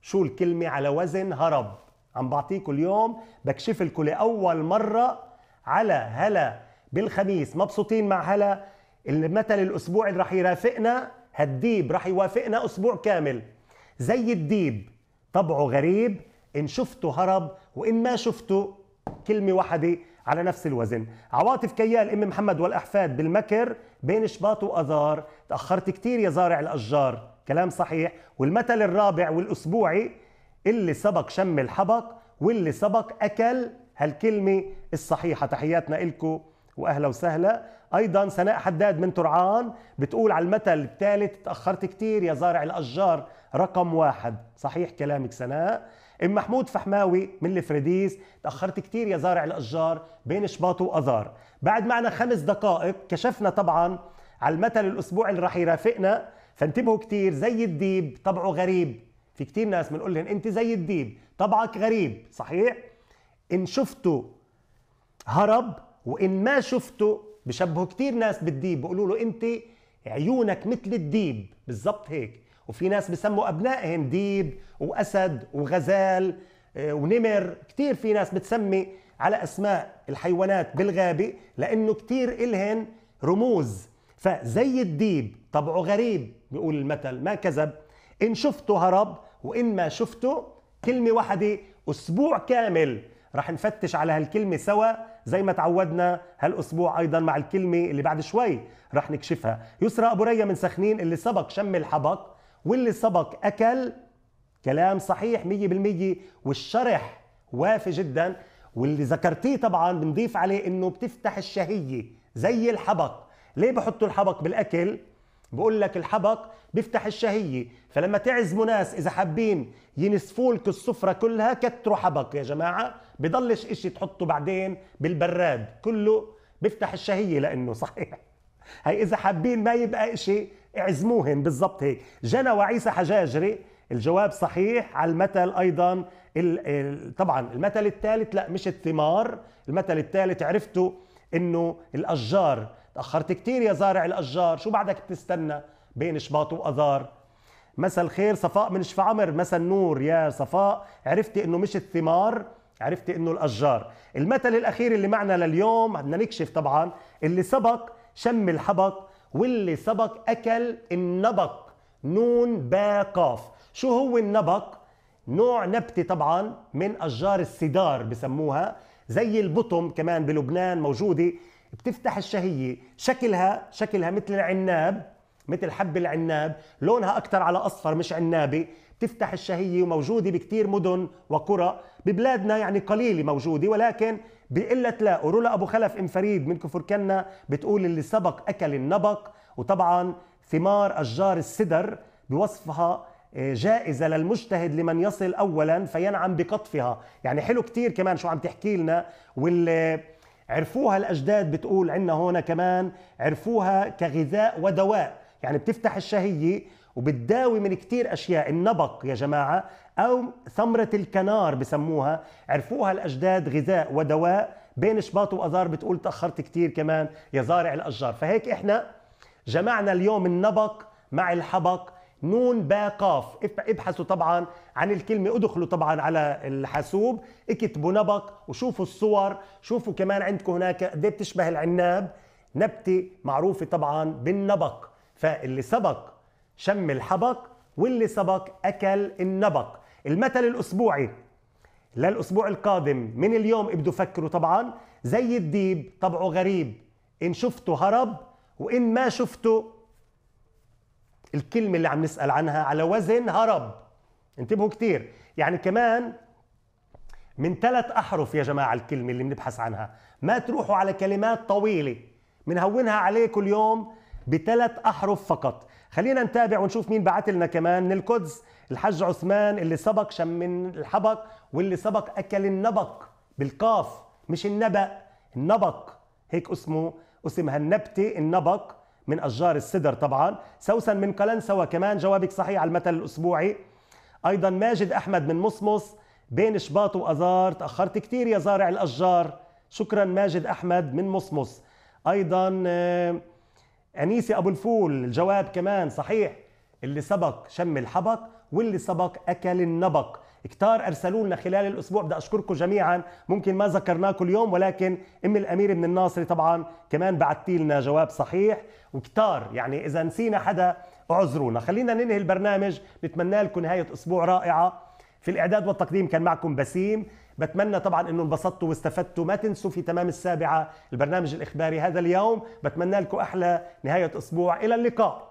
شو الكلمه على وزن هرب عم بعطيكم اليوم بكشف لكم لاول مره على هلا بالخميس مبسوطين مع هلا المثل الاسبوعي اللي رح يرافقنا هالديب رح يوافقنا اسبوع كامل زي الديب طبعه غريب ان شفته هرب وان ما شفته كلمه واحده على نفس الوزن عواطف كيال ام محمد والاحفاد بالمكر بين شباط واذار تاخرت كثير يا زارع الاشجار كلام صحيح والمثل الرابع والاسبوعي اللي سبق شم الحبق واللي سبق أكل هالكلمة الصحيحة تحياتنا لكم واهلا وسهلا ايضا سناء حداد من ترعان بتقول على المثل الثالث تاخرت كثير يا زارع الاشجار رقم واحد صحيح كلامك سناء ام محمود فحماوي من الفريديس تاخرت كثير يا زارع الاشجار بين شباط واذار بعد معنا خمس دقائق كشفنا طبعا على المثل الاسبوع اللي راح يرافقنا فانتبهوا كثير زي الديب طبعه غريب في كتير ناس بنقول لهم انت زي الديب طبعك غريب صحيح ان شفته هرب وان ما شفته بشبهوا كتير ناس بالديب بيقولوا له انت عيونك مثل الديب بالضبط هيك وفي ناس بسموا ابنائهم ديب واسد وغزال آه، ونمر كتير في ناس بتسمي على اسماء الحيوانات بالغابه لانه كتير الهن رموز فزي الديب طبعه غريب بيقول المثل ما كذب ان شفته هرب وإن ما شفته كلمة واحدة أسبوع كامل رح نفتش على هالكلمة سوا زي ما تعودنا هالأسبوع أيضا مع الكلمة اللي بعد شوي رح نكشفها يسرى أبو ريا من سخنين اللي سبق شم الحبق واللي سبق أكل كلام صحيح مية بالمية والشرح وافي جدا واللي ذكرتيه طبعا بنضيف عليه انه بتفتح الشهية زي الحبق ليه بحطوا الحبق بالأكل بقول لك الحبق بيفتح الشهية فلما تعزموا ناس إذا حابين ينسفوا لك السفرة كلها كتروا حبق يا جماعة بضلش إشي تحطه بعدين بالبراد كله بيفتح الشهية لأنه صحيح هي إذا حابين ما يبقى إشي اعزموهن بالضبط هيك جنى وعيسى حجاجري الجواب صحيح على المثل أيضا طبعا المثل الثالث لا مش الثمار المثل الثالث عرفته انه الاشجار تأخرت كتير يا زارع الأشجار شو بعدك بتستنى بين شباط وأذار مسا الخير صفاء من شفا عمر مسا النور يا صفاء عرفتي انه مش الثمار عرفتي انه الاشجار المثل الاخير اللي معنا لليوم بدنا نكشف طبعا اللي سبق شم الحبق واللي سبق اكل النبق نون با قاف شو هو النبق نوع نبتة طبعا من أشجار السدار بسموها زي البطم كمان بلبنان موجودة بتفتح الشهيه شكلها شكلها مثل العناب مثل حب العناب لونها اكثر على اصفر مش عنابي بتفتح الشهيه وموجوده بكثير مدن وقرى ببلادنا يعني قليله موجوده ولكن بإلا تلاقوا رولا ابو خلف ام فريد من كفر كنا بتقول اللي سبق اكل النبق وطبعا ثمار اشجار السدر بوصفها آه، جائزة للمجتهد لمن يصل أولا فينعم بقطفها يعني حلو كتير كمان شو عم تحكي لنا وال عرفوها الأجداد بتقول عندنا هون كمان عرفوها كغذاء ودواء يعني بتفتح الشهية وبتداوي من كتير أشياء النبق يا جماعة أو ثمرة الكنار بسموها عرفوها الأجداد غذاء ودواء بين شباط وأزار بتقول تأخرت كتير كمان يا زارع الأشجار فهيك إحنا جمعنا اليوم النبق مع الحبق نون با قاف ابحثوا طبعا عن الكلمة ادخلوا طبعا على الحاسوب اكتبوا نبق وشوفوا الصور شوفوا كمان عندكم هناك قد بتشبه العناب نبتة معروفة طبعا بالنبق فاللي سبق شم الحبق واللي سبق أكل النبق المثل الأسبوعي للأسبوع القادم من اليوم ابدوا فكروا طبعا زي الديب طبعه غريب إن شفته هرب وإن ما شفته الكلمة اللي عم نسأل عنها على وزن هرب انتبهوا كتير يعني كمان من ثلاث أحرف يا جماعة الكلمة اللي بنبحث عنها ما تروحوا على كلمات طويلة منهونها عليكم اليوم بثلاث أحرف فقط خلينا نتابع ونشوف مين بعت لنا كمان من القدس الحج عثمان اللي سبق شم الحبق واللي سبق أكل النبق بالقاف مش النبأ النبق هيك اسمه اسمها النبتة النبق من أشجار السدر طبعا سوسن من قلنسوة كمان جوابك صحيح على المثل الأسبوعي أيضا ماجد أحمد من مصمص بين شباط وأزار تأخرت كثير يا زارع الأشجار شكرا ماجد أحمد من مصمص أيضا آه، انيسي أبو الفول الجواب كمان صحيح اللي سبق شم الحبق واللي سبق أكل النبق كتار ارسلوا لنا خلال الاسبوع بدي اشكركم جميعا ممكن ما ذكرناكم اليوم ولكن ام الامير من الناصري طبعا كمان بعثتي لنا جواب صحيح وكتار يعني اذا نسينا حدا اعذرونا خلينا ننهي البرنامج نتمنى لكم نهايه اسبوع رائعه في الاعداد والتقديم كان معكم بسيم بتمنى طبعا انه انبسطتوا واستفدتوا ما تنسوا في تمام السابعه البرنامج الاخباري هذا اليوم بتمنى لكم احلى نهايه اسبوع الى اللقاء